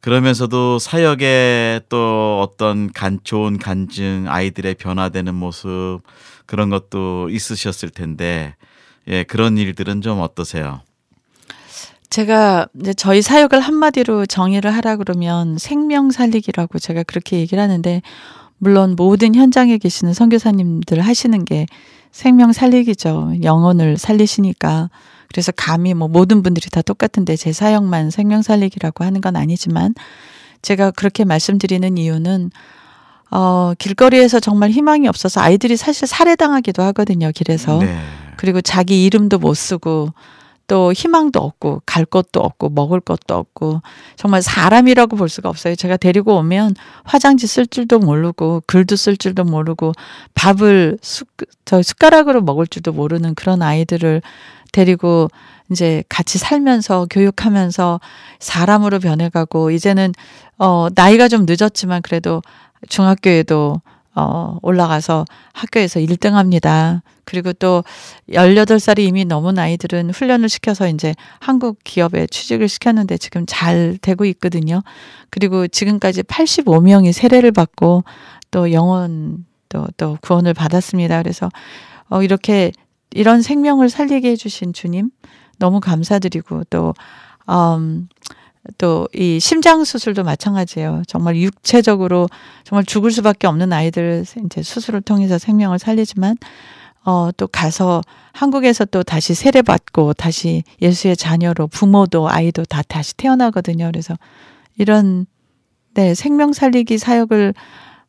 그러면서도 사역에또 어떤 간 좋은 간증 아이들의 변화되는 모습 그런 것도 있으셨을 텐데 예, 그런 일들은 좀 어떠세요? 제가 이제 저희 사역을 한마디로 정의를 하라 그러면 생명 살리기라고 제가 그렇게 얘기를 하는데 물론 모든 현장에 계시는 선교사님들 하시는 게 생명 살리기죠. 영혼을 살리시니까 그래서 감히 뭐 모든 분들이 다 똑같은데 제 사역만 생명 살리기라고 하는 건 아니지만 제가 그렇게 말씀드리는 이유는 어 길거리에서 정말 희망이 없어서 아이들이 사실 살해당하기도 하거든요. 길에서. 네. 그리고 자기 이름도 못 쓰고 또 희망도 없고 갈 것도 없고 먹을 것도 없고 정말 사람이라고 볼 수가 없어요. 제가 데리고 오면 화장지 쓸 줄도 모르고 글도 쓸 줄도 모르고 밥을 숟, 저 숟가락으로 먹을 줄도 모르는 그런 아이들을 데리고 이제 같이 살면서 교육하면서 사람으로 변해가고 이제는 어 나이가 좀 늦었지만 그래도 중학교에도 어, 올라가서 학교에서 1등 합니다. 그리고 또 18살이 이미 넘은 아이들은 훈련을 시켜서 이제 한국 기업에 취직을 시켰는데 지금 잘 되고 있거든요. 그리고 지금까지 85명이 세례를 받고 또영혼 또, 또 구원을 받았습니다. 그래서 어, 이렇게 이런 생명을 살리게 해주신 주님 너무 감사드리고 또, 음, 또이 심장 수술도 마찬가지예요. 정말 육체적으로 정말 죽을 수밖에 없는 아이들 이제 수술을 통해서 생명을 살리지만 어, 또 가서 한국에서 또 다시 세례받고 다시 예수의 자녀로 부모도 아이도 다 다시 태어나거든요. 그래서 이런 네, 생명 살리기 사역을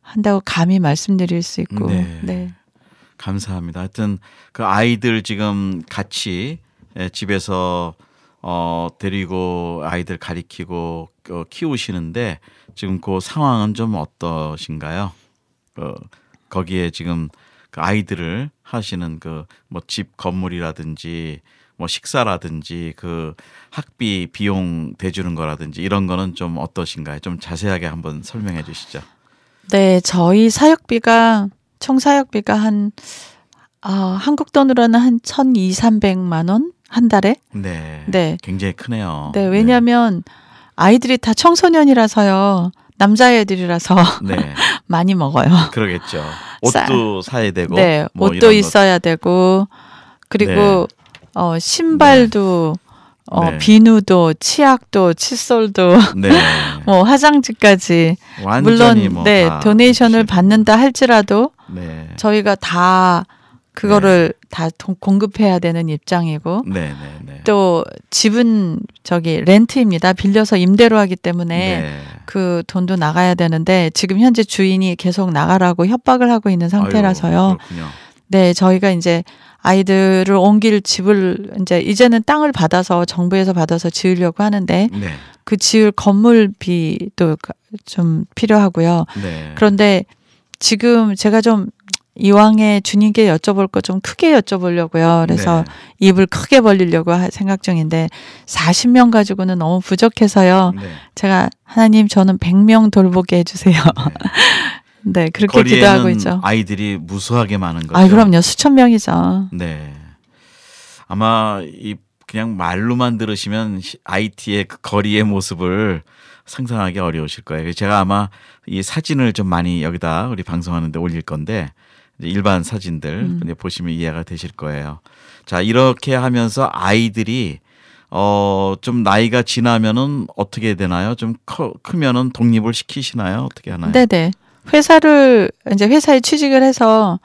한다고 감히 말씀드릴 수 있고. 네. 네. 감사합니다. 하여튼 그 아이들 지금 같이 예, 집에서 어, 데리고 아이들 가리키고 어, 키우시는데 지금 그 상황은 좀 어떠신가요? 어, 거기에 지금 그 아이들을 하시는 그 뭐 집 건물이라든지 뭐 식사라든지 그 학비 비용 대주는 거라든지 이런 거는 좀 어떠신가요? 좀 자세하게 한번 설명해 주시죠. 네, 저희 사역비가 총 사역비가 한 어, 한국 돈으로는 한1 2 300만 원한 달에. 네. 네. 굉장히 크네요. 네, 왜냐하면 네. 아이들이 다 청소년이라서요. 남자애들이라서 (laughs) 네. 많이 먹어요. 그러겠죠. (laughs) 옷도 사야 되고. 네, 뭐 옷도 있어야 되고. 그리고 네. 어, 신발도 네. 어, 네. 비누도 치약도 칫솔도 (laughs) 뭐 화장지까지 물론 뭐 네, 도네이션을 받는다 할지라도 저희가 다 그거를 네. 다 공급해야 되는 입장이고 네, 네, 네, 또 집은 저기 렌트입니다. 빌려서 임대로 하기 때문에 네. 그 돈도 나가야 되는데 지금 현재 주인이 계속 나가라고 협박을 하고 있는 상태라서요. 아유, 네, 저희가 이제 아이들을 옮길 집을 이제 이제는 땅을 받아서 정부에서 받아서 지으려고 하는데 네. 그 지을 건물비도 그 좀 필요하고요. 그런데 지금 제가 좀 이왕에 주님께 여쭤볼 거 좀 크게 여쭤보려고요. 그래서 네. 입을 크게 벌리려고 생각 중인데 40명 가지고는 너무 부족해서요. 네. 제가 하나님 저는 100명 돌보게 해주세요. 네, (laughs) 네 그렇게 기도하고 있죠. 아이들이 무수하게 많은 거죠. 아, 그럼요. 수천 명이죠. 네. 아마 이 그냥 말로만 들으시면 IT의 그 거리의 모습을 상상하기 어려우실 거예요. 제가 아마 이 사진을 좀 많이 여기다 우리 방송하는데 올릴 건데 일반 사진들 음. 보시면 이해가 되실 거예요. 자 이렇게 하면서 아이들이 어, 좀 나이가 지나면은 어떻게 되나요? 좀 커, 크면은 독립을 시키시나요? 어떻게 하나요? 네네. 네. 회사를, 이제 회사에 취직을 해서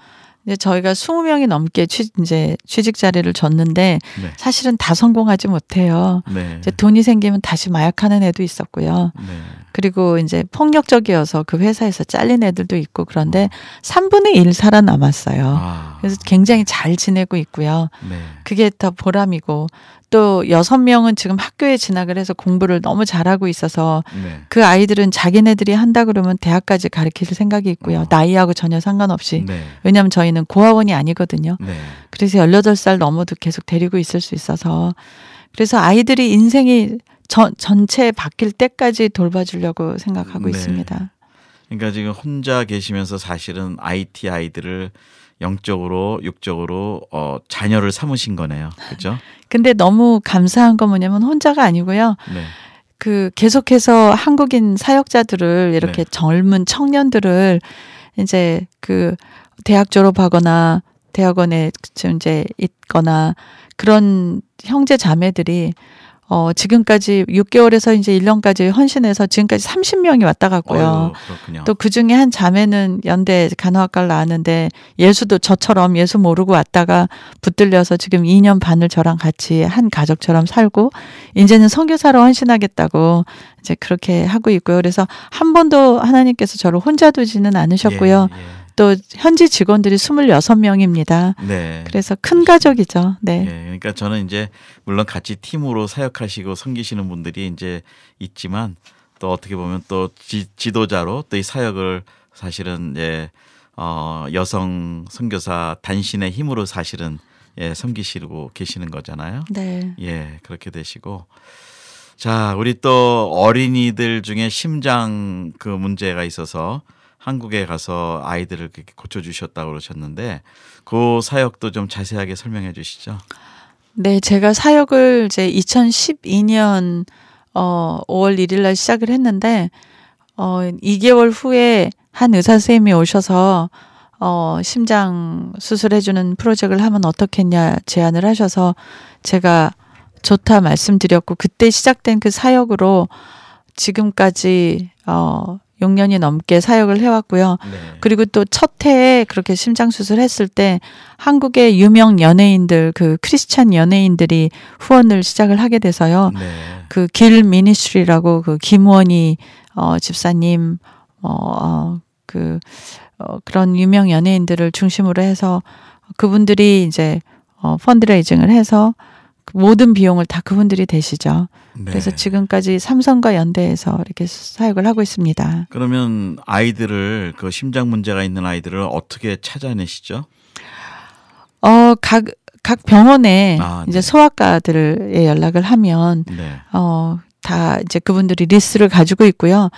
이제 저희가 20명이 넘게 취, 이제 취직 자리를 줬는데 네. 사실은 다 성공하지 못해요. 네. 이제 돈이 생기면 다시 마약하는 애도 있었고요. 네. 그리고 이제 폭력적이어서 그 회사에서 잘린 애들도 있고 그런데 3분의 1 살아남았어요. 아. 그래서 굉장히 잘 지내고 있고요. 네. 그게 더 보람이고 또 여섯 명은 지금 학교에 진학을 해서 공부를 너무 잘하고 있어서 네. 그 아이들은 자기네들이 한다 그러면 대학까지 가르칠 생각이 있고요. 어. 나이하고 전혀 상관없이. 네. 왜냐하면 저희는 고아원이 아니거든요. 네. 그래서 1 8살 넘어도 계속 데리고 있을 수 있어서 그래서 아이들이 인생이 전 전체 바뀔 때까지 돌봐주려고 생각하고 네. 있습니다. 그러니까 지금 혼자 계시면서 사실은 IT 아이들을 영적으로 육적으로 어, 자녀를 삼으신 거네요. 그렇죠? (laughs) 근데 너무 감사한 건 뭐냐면 혼자가 아니고요. 네. 그 계속해서 한국인 사역자들을 이렇게 네. 젊은 청년들을 이제 그 대학 졸업하거나 대학원에 지금 이제 있거나 그런 형제 자매들이 어, 지금까지 6개월에서 이제 1년까지 헌신해서 지금까지 30명이 왔다 갔고요. 또 그 중에 한 자매는 연대 간호학과를 나왔는데 예수도 저처럼 예수 모르고 왔다가 붙들려서 지금 2년 반을 저랑 같이 한 가족처럼 살고 이제는 성교사로 헌신하겠다고 이제 그렇게 하고 있고요. 그래서 한 번도 하나님께서 저를 혼자 두지는 않으셨고요. 예, 예. 또 현지 직원들이 26명입니다. 네. 그래서 큰 가족이죠. 네. 네. 그러니까 저는 이제 물론 같이 팀으로 사역하시고 섬기시는 분들이 이제 있지만 또 어떻게 보면 또 지, 지도자로 또 이 사역을 사실은 예, 어, 여성 선교사 단신의 힘으로 사실은 예, 섬기시고 계시는 거잖아요. 네. 예, 그렇게 되시고 자, 우리 또 어린이들 중에 심장 그 문제가 있어서 한국에 가서 아이들을 그렇게 고쳐주셨다고 그러셨는데 그 사역도 좀 자세하게 설명해 주시죠. 네, 제가 사역을 이제 2012년 어 5월 1일 날 시작을 했는데 어 2개월 후에 한 의사 선생님이 오셔서 어 심장 수술해 주는 프로젝트를 하면 어떻겠냐 제안을 하셔서 제가 좋다 말씀드렸고 그때 시작된 그 사역으로 지금까지 어 6년이 넘게 사역을 해왔고요. 네. 그리고 또 첫 해에 그렇게 심장 수술했을 때 한국의 유명 연예인들 그 크리스찬 연예인들이 후원을 시작을 하게 돼서요. 네. 그길 미니스트리라고 그 김원희 어 집사님 뭐, 어그 어, 그런 유명 연예인들을 중심으로 해서 그분들이 이제 어 펀드레이징을 해서 모든 비용을 다 그분들이 대시죠. 네. 그래서 지금까지 삼성과 연대해서 이렇게 사역을 하고 있습니다. 그러면 아이들을 그 심장 문제가 있는 아이들을 어떻게 찾아내시죠? 어, 각, 각 병원에 아, 네. 이제 소아과들에 연락을 하면, 네. 어, 다 이제 그분들이 리스트를 가지고 있고요.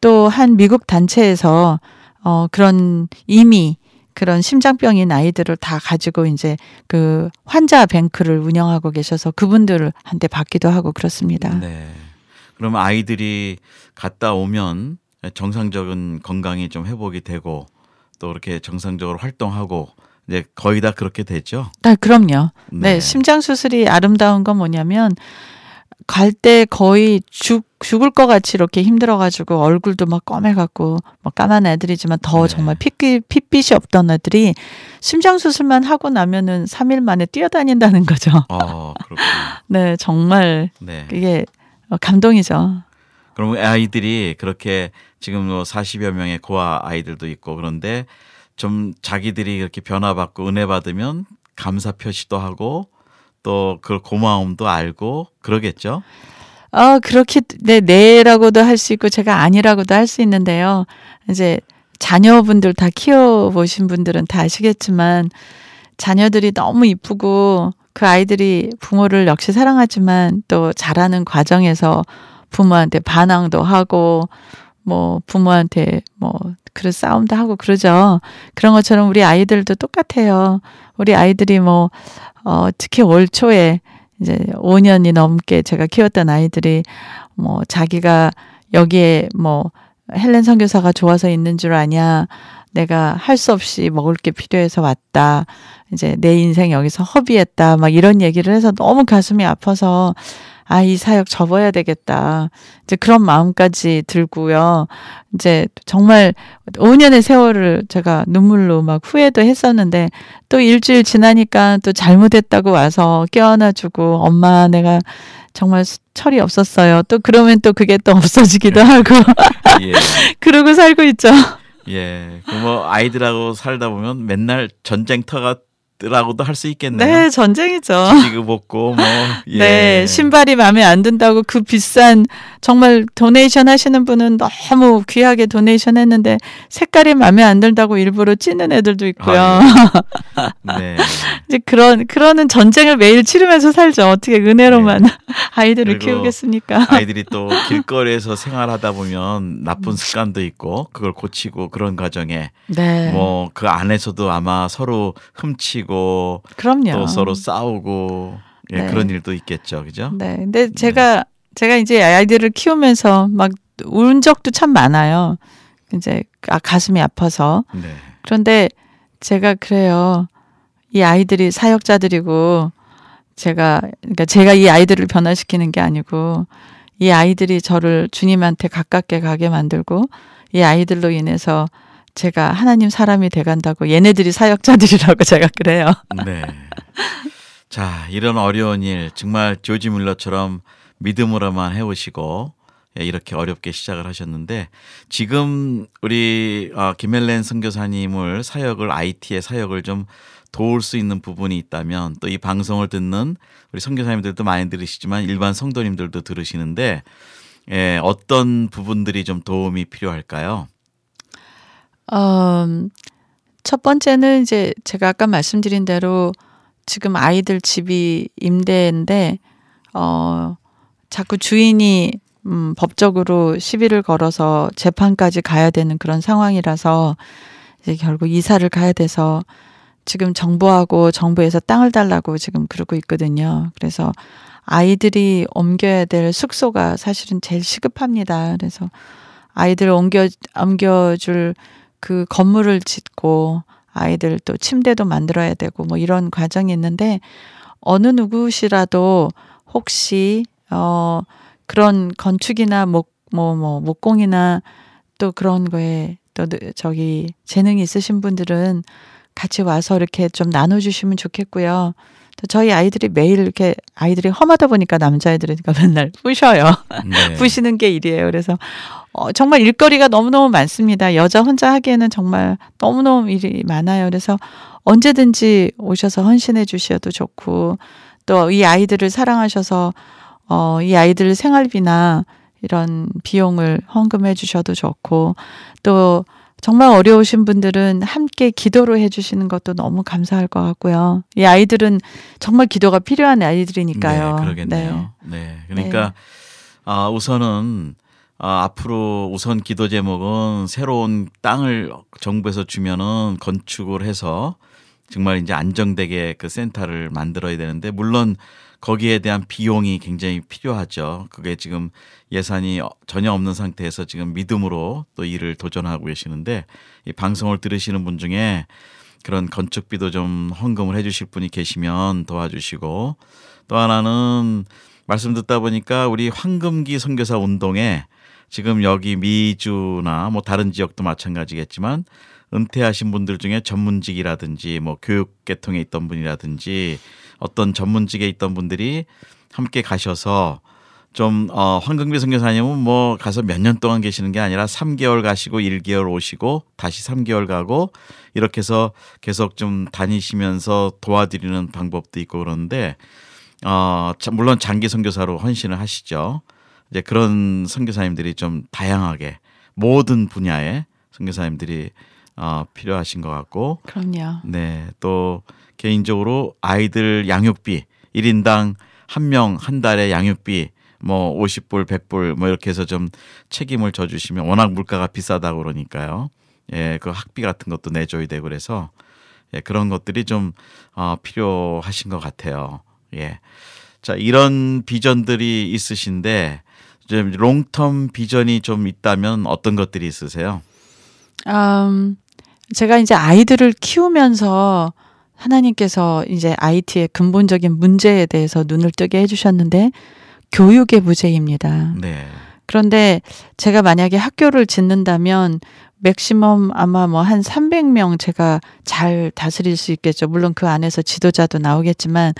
또 한 미국 단체에서 어, 그런 이미 그런 심장병인 아이들을 다 가지고 이제 그 환자 뱅크를 운영하고 계셔서 그분들을 한테 받기도 하고 그렇습니다. 네. 그럼 아이들이 갔다 오면 정상적인 건강이 좀 회복이 되고 또 이렇게 정상적으로 활동하고 이제 거의 다 그렇게 되죠. 아, 그럼요. 네. 네 심장 수술이 아름다운 건 뭐냐면 갈 때 거의 죽 죽을 것 같이 이렇게 힘들어가지고 얼굴도 막꺼매갖고막 뭐 까만 애들이지만 더 네. 정말 핏빛, 핏빛이 없던 애들이 심장 수술만 하고 나면은 3일 만에 뛰어다닌다는 거죠. 아, 네, 정말 네. 이게 어, 감동이죠. 그럼 아이들이 그렇게 지금 뭐 40여 명의 고아 아이들도 있고 그런데 좀 자기들이 이렇게 변화받고 은혜 받으면 감사 표시도 하고 또 그 고마움도 알고 그러겠죠. 어, 그렇게, 네, 네라고도 할 수 있고, 제가 아니라고도 할 수 있는데요. 이제 자녀분들 다 키워보신 분들은 다 아시겠지만, 자녀들이 너무 이쁘고, 그 아이들이 부모를 역시 사랑하지만, 또 자라는 과정에서 부모한테 반항도 하고, 뭐, 부모한테 뭐, 그런 싸움도 하고 그러죠. 그런 것처럼 우리 아이들도 똑같아요. 우리 아이들이 뭐, 어, 특히 올 초에 이제 5년이 넘게 제가 키웠던 아이들이 뭐 자기가 여기에 뭐 헬렌 선교사가 좋아서 있는 줄 아냐. 내가 할 수 없이 먹을 게 필요해서 왔다. 이제 내 인생 여기서 허비했다. 막 이런 얘기를 해서 너무 가슴이 아파서 아, 이 사역 접어야 되겠다. 이제 그런 마음까지 들고요. 이제 정말 5년의 세월을 제가 눈물로 막 후회도 했었는데 또 일주일 지나니까 또 잘못했다고 와서 껴안아주고 엄마 내가 정말 철이 없었어요. 또 그러면 또 그게 또 (laughs) 없어지기도 예. 하고 예. (laughs) 그러고 살고 있죠. 예, 그뭐 아이들하고 살다 보면 맨날 전쟁터가 라고도 할 수 있겠네요. 네, 전쟁이죠. 지금 먹고 뭐. (laughs) 예. 네, 신발이 마음에 안 든다고 그 비싼 정말 도네이션 하시는 분은 너무 귀하게 도네이션 했는데 색깔이 마음에 안 든다고 일부러 찌는 애들도 있고요. 아, 네. (laughs) 네. 이제 그런 그러는 전쟁을 매일 치르면서 살죠. 어떻게 은혜로만. 네. 아이들을 키우겠습니까? (laughs) 아이들이 또 길거리에서 생활하다 보면 나쁜 습관도 있고 그걸 고치고 그런 과정에 네. 뭐 그 안에서도 아마 서로 훔치고 그럼요. 또 서로 싸우고 예, 네. 그런 일도 있겠죠, 그죠? 네. 근데 네. 제가 네. 제가 이제 아이들을 키우면서 막운 적도 참 많아요. 이제 아, 가슴이 아파서 네. 그런데 제가 그래요. 이 아이들이 사역자들이고 제가 그러니까 제가 이 아이들을 변화시키는 게 아니고 이 아이들이 저를 주님한테 가깝게 가게 만들고 이 아이들로 인해서 제가 하나님 사람이 돼 간다고 얘네들이 사역자들이라고 (laughs) 제가 그래요. 네. 자, 이런 어려운 일 정말 조지 밀러처럼 믿음으로만 해 오시고 예, 이렇게 어렵게 시작을 하셨는데 지금 우리 어, 김멜렌 선교사님을 사역을 IT의 사역을 좀 도울 수 있는 부분이 있다면 또 이 방송을 듣는 우리 선교사님들도 많이 들으시지만 일반 성도님들도 들으시는데 예, 어떤 부분들이 좀 도움이 필요할까요? 음, 첫 번째는 이제 제가 아까 말씀드린 대로 지금 아이들 집이 임대인데 어 자꾸 주인이 음, 법적으로 시비를 걸어서 재판까지 가야 되는 그런 상황이라서 이제 결국 이사를 가야 돼서 지금 정부하고 정부에서 땅을 달라고 지금 그러고 있거든요. 그래서 아이들이 옮겨야 될 숙소가 사실은 제일 시급합니다. 그래서 아이들 옮겨 옮겨줄 그 건물을 짓고 아이들 또 침대도 만들어야 되고 뭐 이런 과정이 있는데 어느 누구시라도 혹시 어 그런 건축이나 목 뭐뭐 뭐, 목공이나 또 그런 거에 또 저기 재능이 있으신 분들은 같이 와서 이렇게 좀 나눠주시면 좋겠고요. 또 저희 아이들이 매일 이렇게 아이들이 험하다 보니까 남자애들이니까 (laughs) 맨날 부셔요. 네. (laughs) 부시는 게 일이에요. 그래서 어, 정말 일거리가 너무너무 많습니다. 여자 혼자 하기에는 정말 너무너무 일이 많아요. 그래서 언제든지 오셔서 헌신해 주셔도 좋고 또 이 아이들을 사랑하셔서 어, 이 아이들 생활비나 이런 비용을 헌금해 주셔도 좋고 또 정말 어려우신 분들은 함께 기도로 해주시는 것도 너무 감사할 것 같고요. 이 아이들은 정말 기도가 필요한 아이들이니까요. 네, 그러겠네요. 네, 네. 그러니까 아, 우선은 아, 앞으로 우선 기도 제목은 새로운 땅을 정부에서 주면은 건축을 해서 정말 이제 안정되게 그 센터를 만들어야 되는데 물론 거기에 대한 비용이 굉장히 필요하죠. 그게 지금 예산이 전혀 없는 상태에서 지금 믿음으로 또 일을 도전하고 계시는데 이 방송을 들으시는 분 중에 그런 건축비도 좀 헌금을 해주실 분이 계시면 도와주시고 또 하나는 말씀 듣다 보니까 우리 황금기 선교사 운동에 지금 여기 미주나 뭐 다른 지역도 마찬가지겠지만 은퇴하신 분들 중에 전문직이라든지 뭐 교육 계통에 있던 분이라든지 어떤 전문직에 있던 분들이 함께 가셔서 좀 어, 황금비 선교사님은 뭐 가서 몇 년 동안 계시는 게 아니라 3개월 가시고 1개월 오시고 다시 3개월 가고 이렇게 해서 계속 좀 다니시면서 도와드리는 방법도 있고 그런데 어, 물론 장기 선교사로 헌신을 하시죠. 이제 그런 선교사님들이 좀 다양하게 모든 분야에 선교사님들이 어, 필요하신 것 같고. 그럼요. 네. 또 개인적으로 아이들 양육비 1인당 한 명 한달의 양육비 뭐 50불, 100불 뭐 이렇게 해서 좀 책임을 져 주시면 워낙 물가가 비싸다고 그러니까요. 예, 그 학비 같은 것도 내줘야 되고 그래서 예, 그런 것들이 좀 어, 필요하신 것 같아요. 예. 자, 이런 비전들이 있으신데 좀 롱텀 비전이 좀 있다면 어떤 것들이 있으세요? 음, 제가 이제 아이들을 키우면서 하나님께서 이제 IT의 근본적인 문제에 대해서 눈을 뜨게 해주셨는데 교육의 부재입니다. 네. 그런데 제가 만약에 학교를 짓는다면 맥시멈 아마 뭐 한 300명 제가 잘 다스릴 수 있겠죠. 물론 그 안에서 지도자도 나오겠지만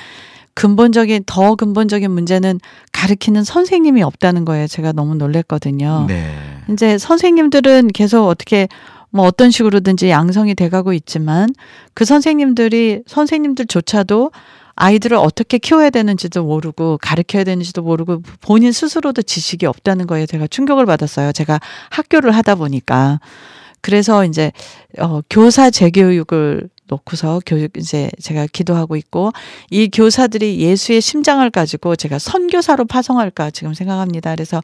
근본적인 더 근본적인 문제는 가르키는 선생님이 없다는 거예요. 제가 너무 놀랬거든요. 네. 이제 선생님들은 계속 어떻게 뭐 어떤 식으로든지 양성이 돼가고 있지만 그 선생님들이 선생님들조차도 아이들을 어떻게 키워야 되는지도 모르고 가르켜야 되는지도 모르고 본인 스스로도 지식이 없다는 거에 제가 충격을 받았어요. 제가 학교를 하다 보니까 그래서 이제 어 교사 재교육을 놓고서 교육 이제 제가 기도하고 있고 이 교사들이 예수의 심장을 가지고 제가 선교사로 파송할까 지금 생각합니다. 그래서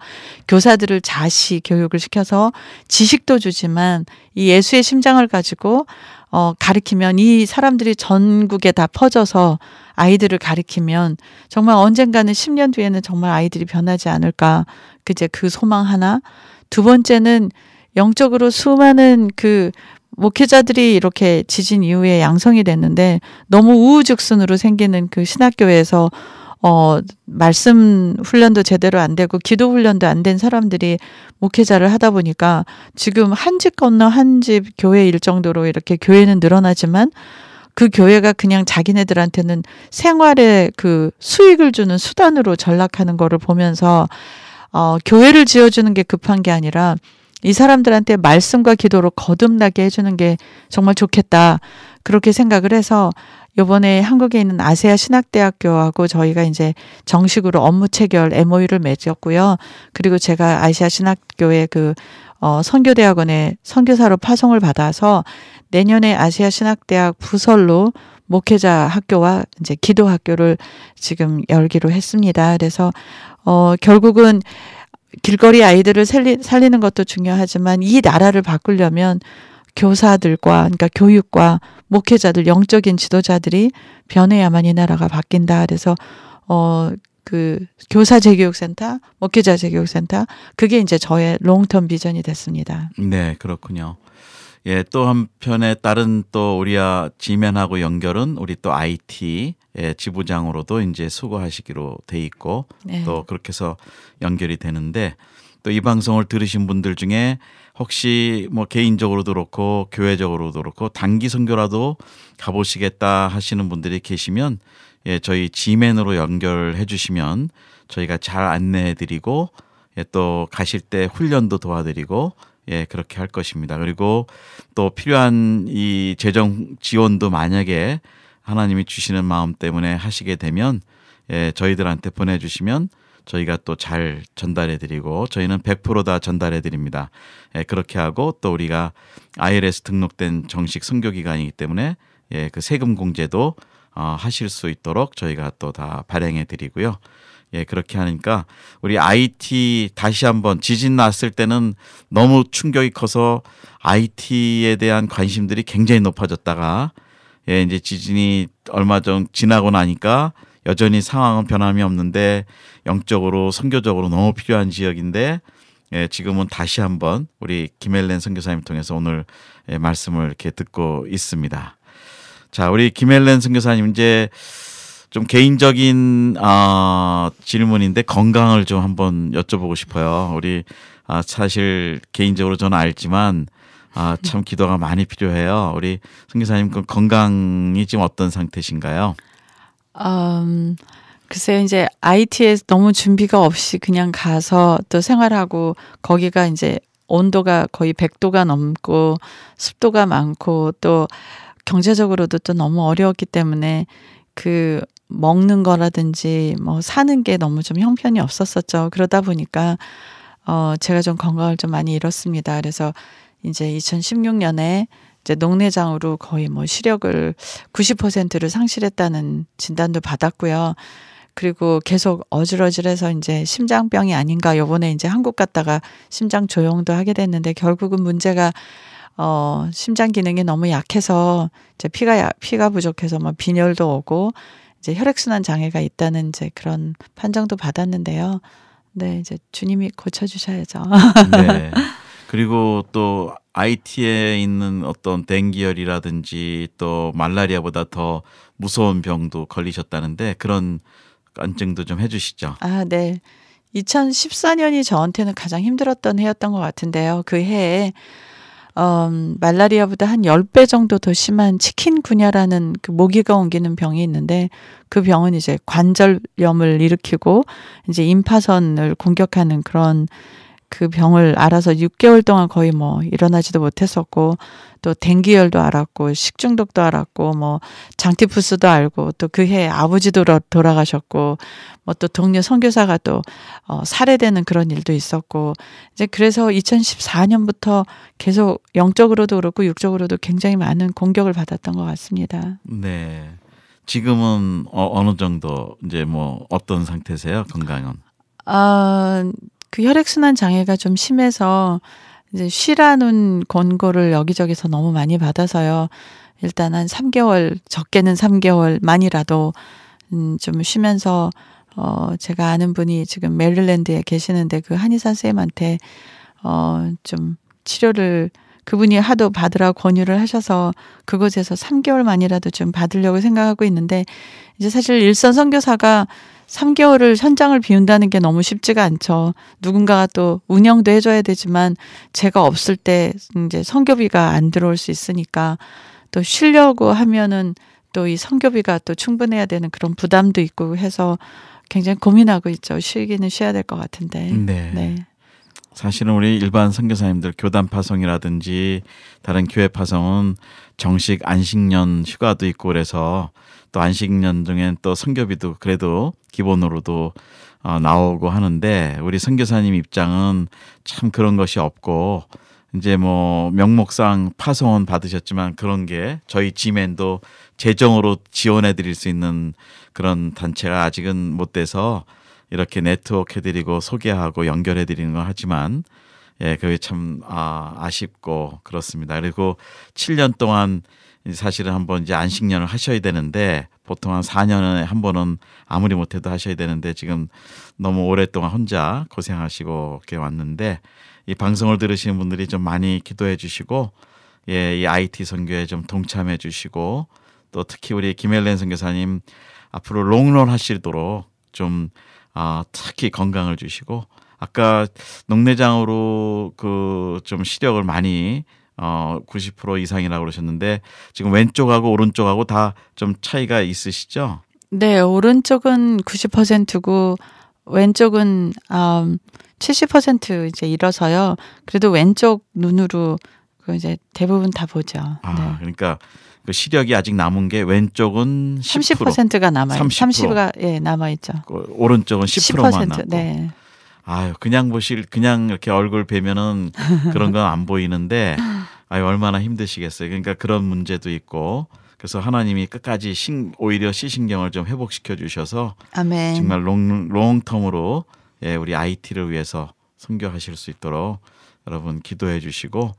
교사들을 자시 교육을 시켜서 지식도 주지만 이 예수의 심장을 가지고 어, 가르키면 이 사람들이 전국에 다 퍼져서 아이들을 가르키면 정말 언젠가는 10년 뒤에는 정말 아이들이 변하지 않을까. 그제 그 소망 하나. 두 번째는 영적으로 수많은 그 목회자들이 이렇게 지진 이후에 양성이 됐는데 너무 우후죽순으로 생기는 그 신학교에서 어, 말씀 훈련도 제대로 안 되고 기도 훈련도 안 된 사람들이 목회자를 하다 보니까 지금 한 집 건너 한 집 교회일 정도로 이렇게 교회는 늘어나지만 그 교회가 그냥 자기네들한테는 생활에그 수익을 주는 수단으로 전락하는 거를 보면서 어, 교회를 지어주는 게 급한 게 아니라 이 사람들한테 말씀과 기도로 거듭나게 해주는 게 정말 좋겠다. 그렇게 생각을 해서 요번에 한국에 있는 아세아 신학대학교하고 저희가 이제 정식으로 업무 체결 MOU를 맺었고요. 그리고 제가 아시아 신학교의 그 어, 선교대학원에 선교사로 파송을 받아서 내년에 아시아 신학대학 부설로 목회자 학교와 이제 기도 학교를 지금 열기로 했습니다. 그래서 어 결국은 길거리 아이들을 살리, 살리는 것도 중요하지만 이 나라를 바꾸려면 교사들과 그러니까 교육과 목회자들 영적인 지도자들이 변해야만 이 나라가 바뀐다. 그래서 어 그 교사 재교육센터, 목회자 재교육센터 그게 이제 저의 롱텀 비전이 됐습니다. 네, 그렇군요. 예, 또 한편에 다른 또우리와 지면하고 연결은 우리 또 IT 예, 지부장으로도 이제 수고하시기로 돼 있고 네. 또 그렇게 해서 연결이 되는데 또 이 방송을 들으신 분들 중에 혹시 뭐 개인적으로도 그렇고 교회적으로도 그렇고 단기 선교라도 가보시겠다 하시는 분들이 계시면 예, 저희 지맨으로 연결해 주시면 저희가 잘 안내해 드리고 예, 또 가실 때 훈련도 도와드리고 예, 그렇게 할 것입니다. 그리고 또 필요한 이 재정 지원도 만약에 하나님이 주시는 마음 때문에 하시게 되면 예, 저희들한테 보내주시면 저희가 또 잘 전달해 드리고 저희는 100%다 전달해 드립니다. 예, 그렇게 하고 또 우리가 ILS 등록된 정식 선교 기관이기 때문에 예, 그 세금 공제도 어, 하실 수 있도록 저희가 또 다 발행해 드리고요. 예, 그렇게 하니까 우리 IT 다시 한번 지진 났을 때는 너무 충격이 커서 IT에 대한 관심들이 굉장히 높아졌다가 예, 이제 지진이 얼마 전 지나고 나니까 여전히 상황은 변함이 없는데 영적으로 선교적으로 너무 필요한 지역인데 예, 지금은 다시 한번 우리 김엘렌 선교사님 통해서 오늘 예, 말씀을 이렇게 듣고 있습니다. 자, 우리 김엘렌 선교사님 이제 좀 개인적인 아, 질문인데 건강을 좀 한번 여쭤보고 싶어요. 우리 아, 사실 개인적으로 저는 알지만 아, 참 기도가 많이 필요해요. 우리 성교사님 건강이 지금 어떤 상태신가요? 음, 글쎄요, 이제 IT에 너무 준비가 없이 그냥 가서 또 생활하고 거기가 이제 온도가 거의 100도가 넘고 습도가 많고 또 경제적으로도 또 너무 어려웠기 때문에 그 먹는 거라든지 뭐 사는 게 너무 좀 형편이 없었었죠. 그러다 보니까 어 제가 좀 건강을 좀 많이 잃었습니다. 그래서 이제 2016년에 이제 농내장으로 거의 뭐 시력을 90%를 상실했다는 진단도 받았고요. 그리고 계속 어질어질해서 이제 심장병이 아닌가 요번에 이제 한국 갔다가 심장 조영도 하게 됐는데 결국은 문제가 어 심장 기능이 너무 약해서 이제 피가 피가 부족해서 뭐 빈혈도 오고 이제 혈액순환 장애가 있다는 이제 그런 판정도 받았는데요. 네, 이제 주님이 고쳐주셔야죠. (laughs) 네. (laughs) 그리고 또 IT에 있는 어떤 댕기열이라든지 또 말라리아보다 더 무서운 병도 걸리셨다는데 그런 간증도 좀 해주시죠. 아, 네. 2014년이 저한테는 가장 힘들었던 해였던 것 같은데요. 그 해에 음, 말라리아보다 한 10배 정도 더 심한 치킨군야라는 그 모기가 옮기는 병이 있는데 그 병은 이제 관절염을 일으키고 이제 임파선을 공격하는 그런 그 병을 알아서 6개월 동안 거의 뭐 일어나지도 못했었고 또 댕기열도 알았고 식중독도 알았고 뭐 장티푸스도 알고 또 그 해 아버지도 돌아가셨고 뭐 또 동료 선교사가 또 어, 살해되는 그런 일도 있었고 이제 그래서 2014년부터 계속 영적으로도 그렇고 육적으로도 굉장히 많은 공격을 받았던 것 같습니다. 네. 지금은 어, 어느 정도 이제 뭐 어떤 상태세요? 건강은? 아 어... 그 혈액순환 장애가 좀 심해서 이제 쉬라는 권고를 여기저기서 너무 많이 받아서요. 일단 한 3개월, 적게는 3개월만이라도 음, 좀 쉬면서 어, 제가 아는 분이 지금 메릴랜드에 계시는데 그 한의사 선생님한테 어, 좀 치료를 그분이 하도 받으라 권유를 하셔서 그곳에서 3개월만이라도 좀 받으려고 생각하고 있는데 이제 사실 일선 선교사가 3개월을 현장을 비운다는 게 너무 쉽지가 않죠. 누군가가 또 운영도 해줘야 되지만 제가 없을 때 이제 성교비가 안 들어올 수 있으니까 또 쉬려고 하면은 또 이 성교비가 또 충분해야 되는 그런 부담도 있고 해서 굉장히 고민하고 있죠. 쉬기는 쉬어야 될 것 같은데. 네. 네. 사실은 우리 일반 선교사님들 교단 파송이라든지 다른 교회 파송은 정식 안식년 휴가도 있고 그래서 또 안식년중엔 또 성교비도 그래도 기본으로도 어, 나오고 하는데 우리 선교사님 입장은 참 그런 것이 없고 이제 뭐 명목상 파송은 받으셨지만 그런 게 저희 지멘도 재정으로 지원해 드릴 수 있는 그런 단체가 아직은 못 돼서 이렇게 네트워크 해드리고 소개하고 연결해 드리는 건 하지만 예, 그게 참 아, 아쉽고 그렇습니다. 그리고 7년 동안 사실은 한번 이제 안식년을 하셔야 되는데 보통 한 4년에 한 번은 아무리 못해도 하셔야 되는데 지금 너무 오랫동안 혼자 고생하시고 이렇게 왔는데 이 방송을 들으시는 분들이 좀 많이 기도해 주시고 예, 이 IT 선교에 좀 동참해 주시고 또 특히 우리 김엘렌 선교사님 앞으로 롱런 하시도록 좀 아, 특히 건강을 주시고 아까 농내장으로 그 좀 시력을 많이 어, 90% 이상이라고 그러셨는데 지금 왼쪽하고 오른쪽하고 다 좀 차이가 있으시죠? 네, 오른쪽은 90%고 왼쪽은 음, 70% 이제 일어서요. 그래도 왼쪽 눈으로 그 이제 대부분 다 보죠. 아, 네. 그러니까 그 시력이 아직 남은 게 왼쪽은 10%, 30%가 남아 30%. 가 예, 남아 있죠. 그 오른쪽은 10%만 1 남고. 네. 아유, 그냥 보실 그냥 이렇게 얼굴 뵈면은 그런 건 안 보이는데 (laughs) 아유 얼마나 힘드시겠어요. 그러니까 그런 문제도 있고 그래서 하나님이 끝까지 신, 오히려 시신경을 좀 회복시켜 주셔서 아멘. 정말 롱, 롱텀으로 예, 우리 IT를 위해서 선교하실 수 있도록 여러분 기도해 주시고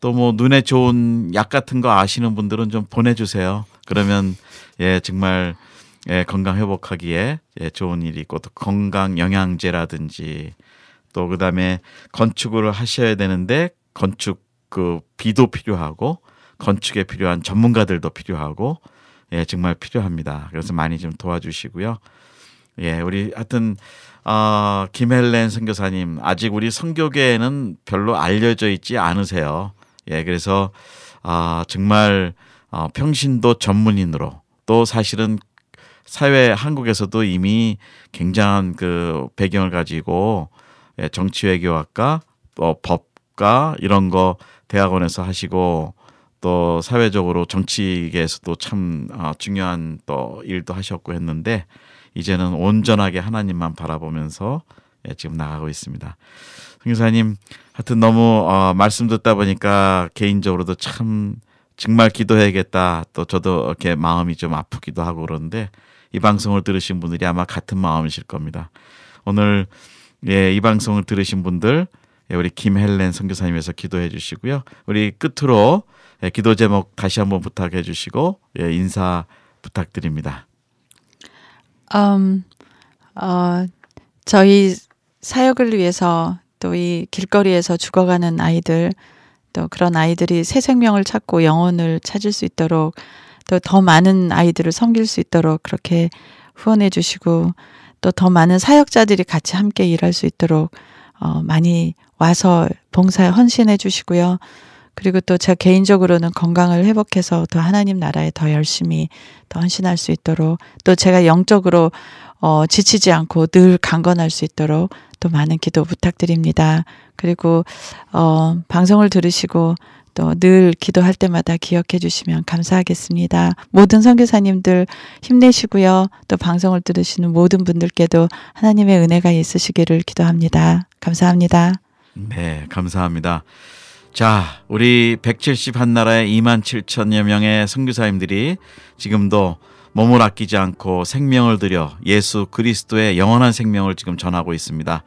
또 뭐 눈에 좋은 약 같은 거 아시는 분들은 좀 보내주세요. 그러면 예 정말 예, 건강 회복하기에 예, 좋은 일이 있고 또 건강 영양제라든지 또 그다음에 건축을 하셔야 되는데 건축 그 비도 필요하고 건축에 필요한 전문가들도 필요하고 예, 정말 필요합니다. 그래서 많이 좀 도와주시고요. 예, 우리 하여튼 어, 김헬렌 선교사님 아직 우리 선교계에는 별로 알려져 있지 않으세요. 예, 그래서 아, 어, 정말 어, 평신도 전문인으로 또 사실은 사회 한국에서도 이미 굉장한 그 배경을 가지고 예, 정치 외교학과 또 뭐 법과 이런 거 대학원에서 하시고 또 사회적으로 정치계에서도 참 아, 중요한 또 일도 하셨고 했는데 이제는 온전하게 하나님만 바라보면서 예, 지금 나가고 있습니다. 성교사님 하여튼 너무 어, 말씀 듣다 보니까 개인적으로도 참 정말 기도해야겠다 또 저도 이렇게 마음이 좀 아프기도 하고 그런데 이 방송을 들으신 분들이 아마 같은 마음이실 겁니다. 오늘 예, 이 방송을 들으신 분들 예, 우리 김헬렌 선교사님에서 기도해 주시고요. 우리 끝으로 예, 기도 제목 다시 한번 부탁해 주시고 예, 인사 부탁드립니다. 음, 어, 저희 사역을 위해서 또 이 길거리에서 죽어가는 아이들 또 그런 아이들이 새 생명을 찾고 영혼을 찾을 수 있도록 또 더 많은 아이들을 섬길 수 있도록 그렇게 후원해 주시고 또 더 많은 사역자들이 같이 함께 일할 수 있도록 어, 많이 와서 봉사에 헌신해 주시고요. 그리고 또 제 개인적으로는 건강을 회복해서 더 하나님 나라에 더 열심히 더 헌신할 수 있도록 또 제가 영적으로 어, 지치지 않고 늘 강건할 수 있도록 또 많은 기도 부탁드립니다. 그리고 어, 방송을 들으시고 또 늘 기도할 때마다 기억해 주시면 감사하겠습니다. 모든 선교사님들 힘내시고요. 또 방송을 들으시는 모든 분들께도 하나님의 은혜가 있으시기를 기도합니다. 감사합니다. 음. 네, 감사합니다. 자, 우리 171 나라의 2만 7천여 명의 선교사님들이 지금도 몸을 아끼지 않고 생명을 들여 예수 그리스도의 영원한 생명을 지금 전하고 있습니다.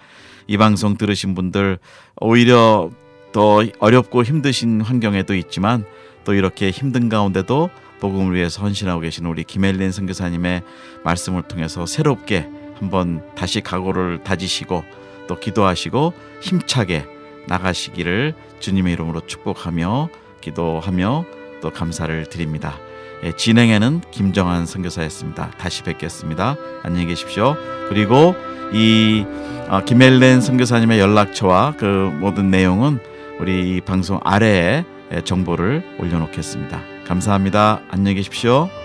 이 방송 들으신 분들 오히려 더 어렵고 힘드신 환경에도 있지만 또 이렇게 힘든 가운데도 복음을 위해서 헌신하고 계신 우리 김엘린 선교사님의 말씀을 통해서 새롭게 한번 다시 각오를 다지시고 또 기도하시고 힘차게 나가시기를 주님의 이름으로 축복하며 기도하며 또 감사를 드립니다. 예, 진행에는 김정한 선교사였습니다. 다시 뵙겠습니다. 안녕히 계십시오. 그리고 이 어, 김엘렌 선교사님의 연락처와 그 모든 내용은 우리 방송 아래에 정보를 올려놓겠습니다. 감사합니다. 안녕히 계십시오.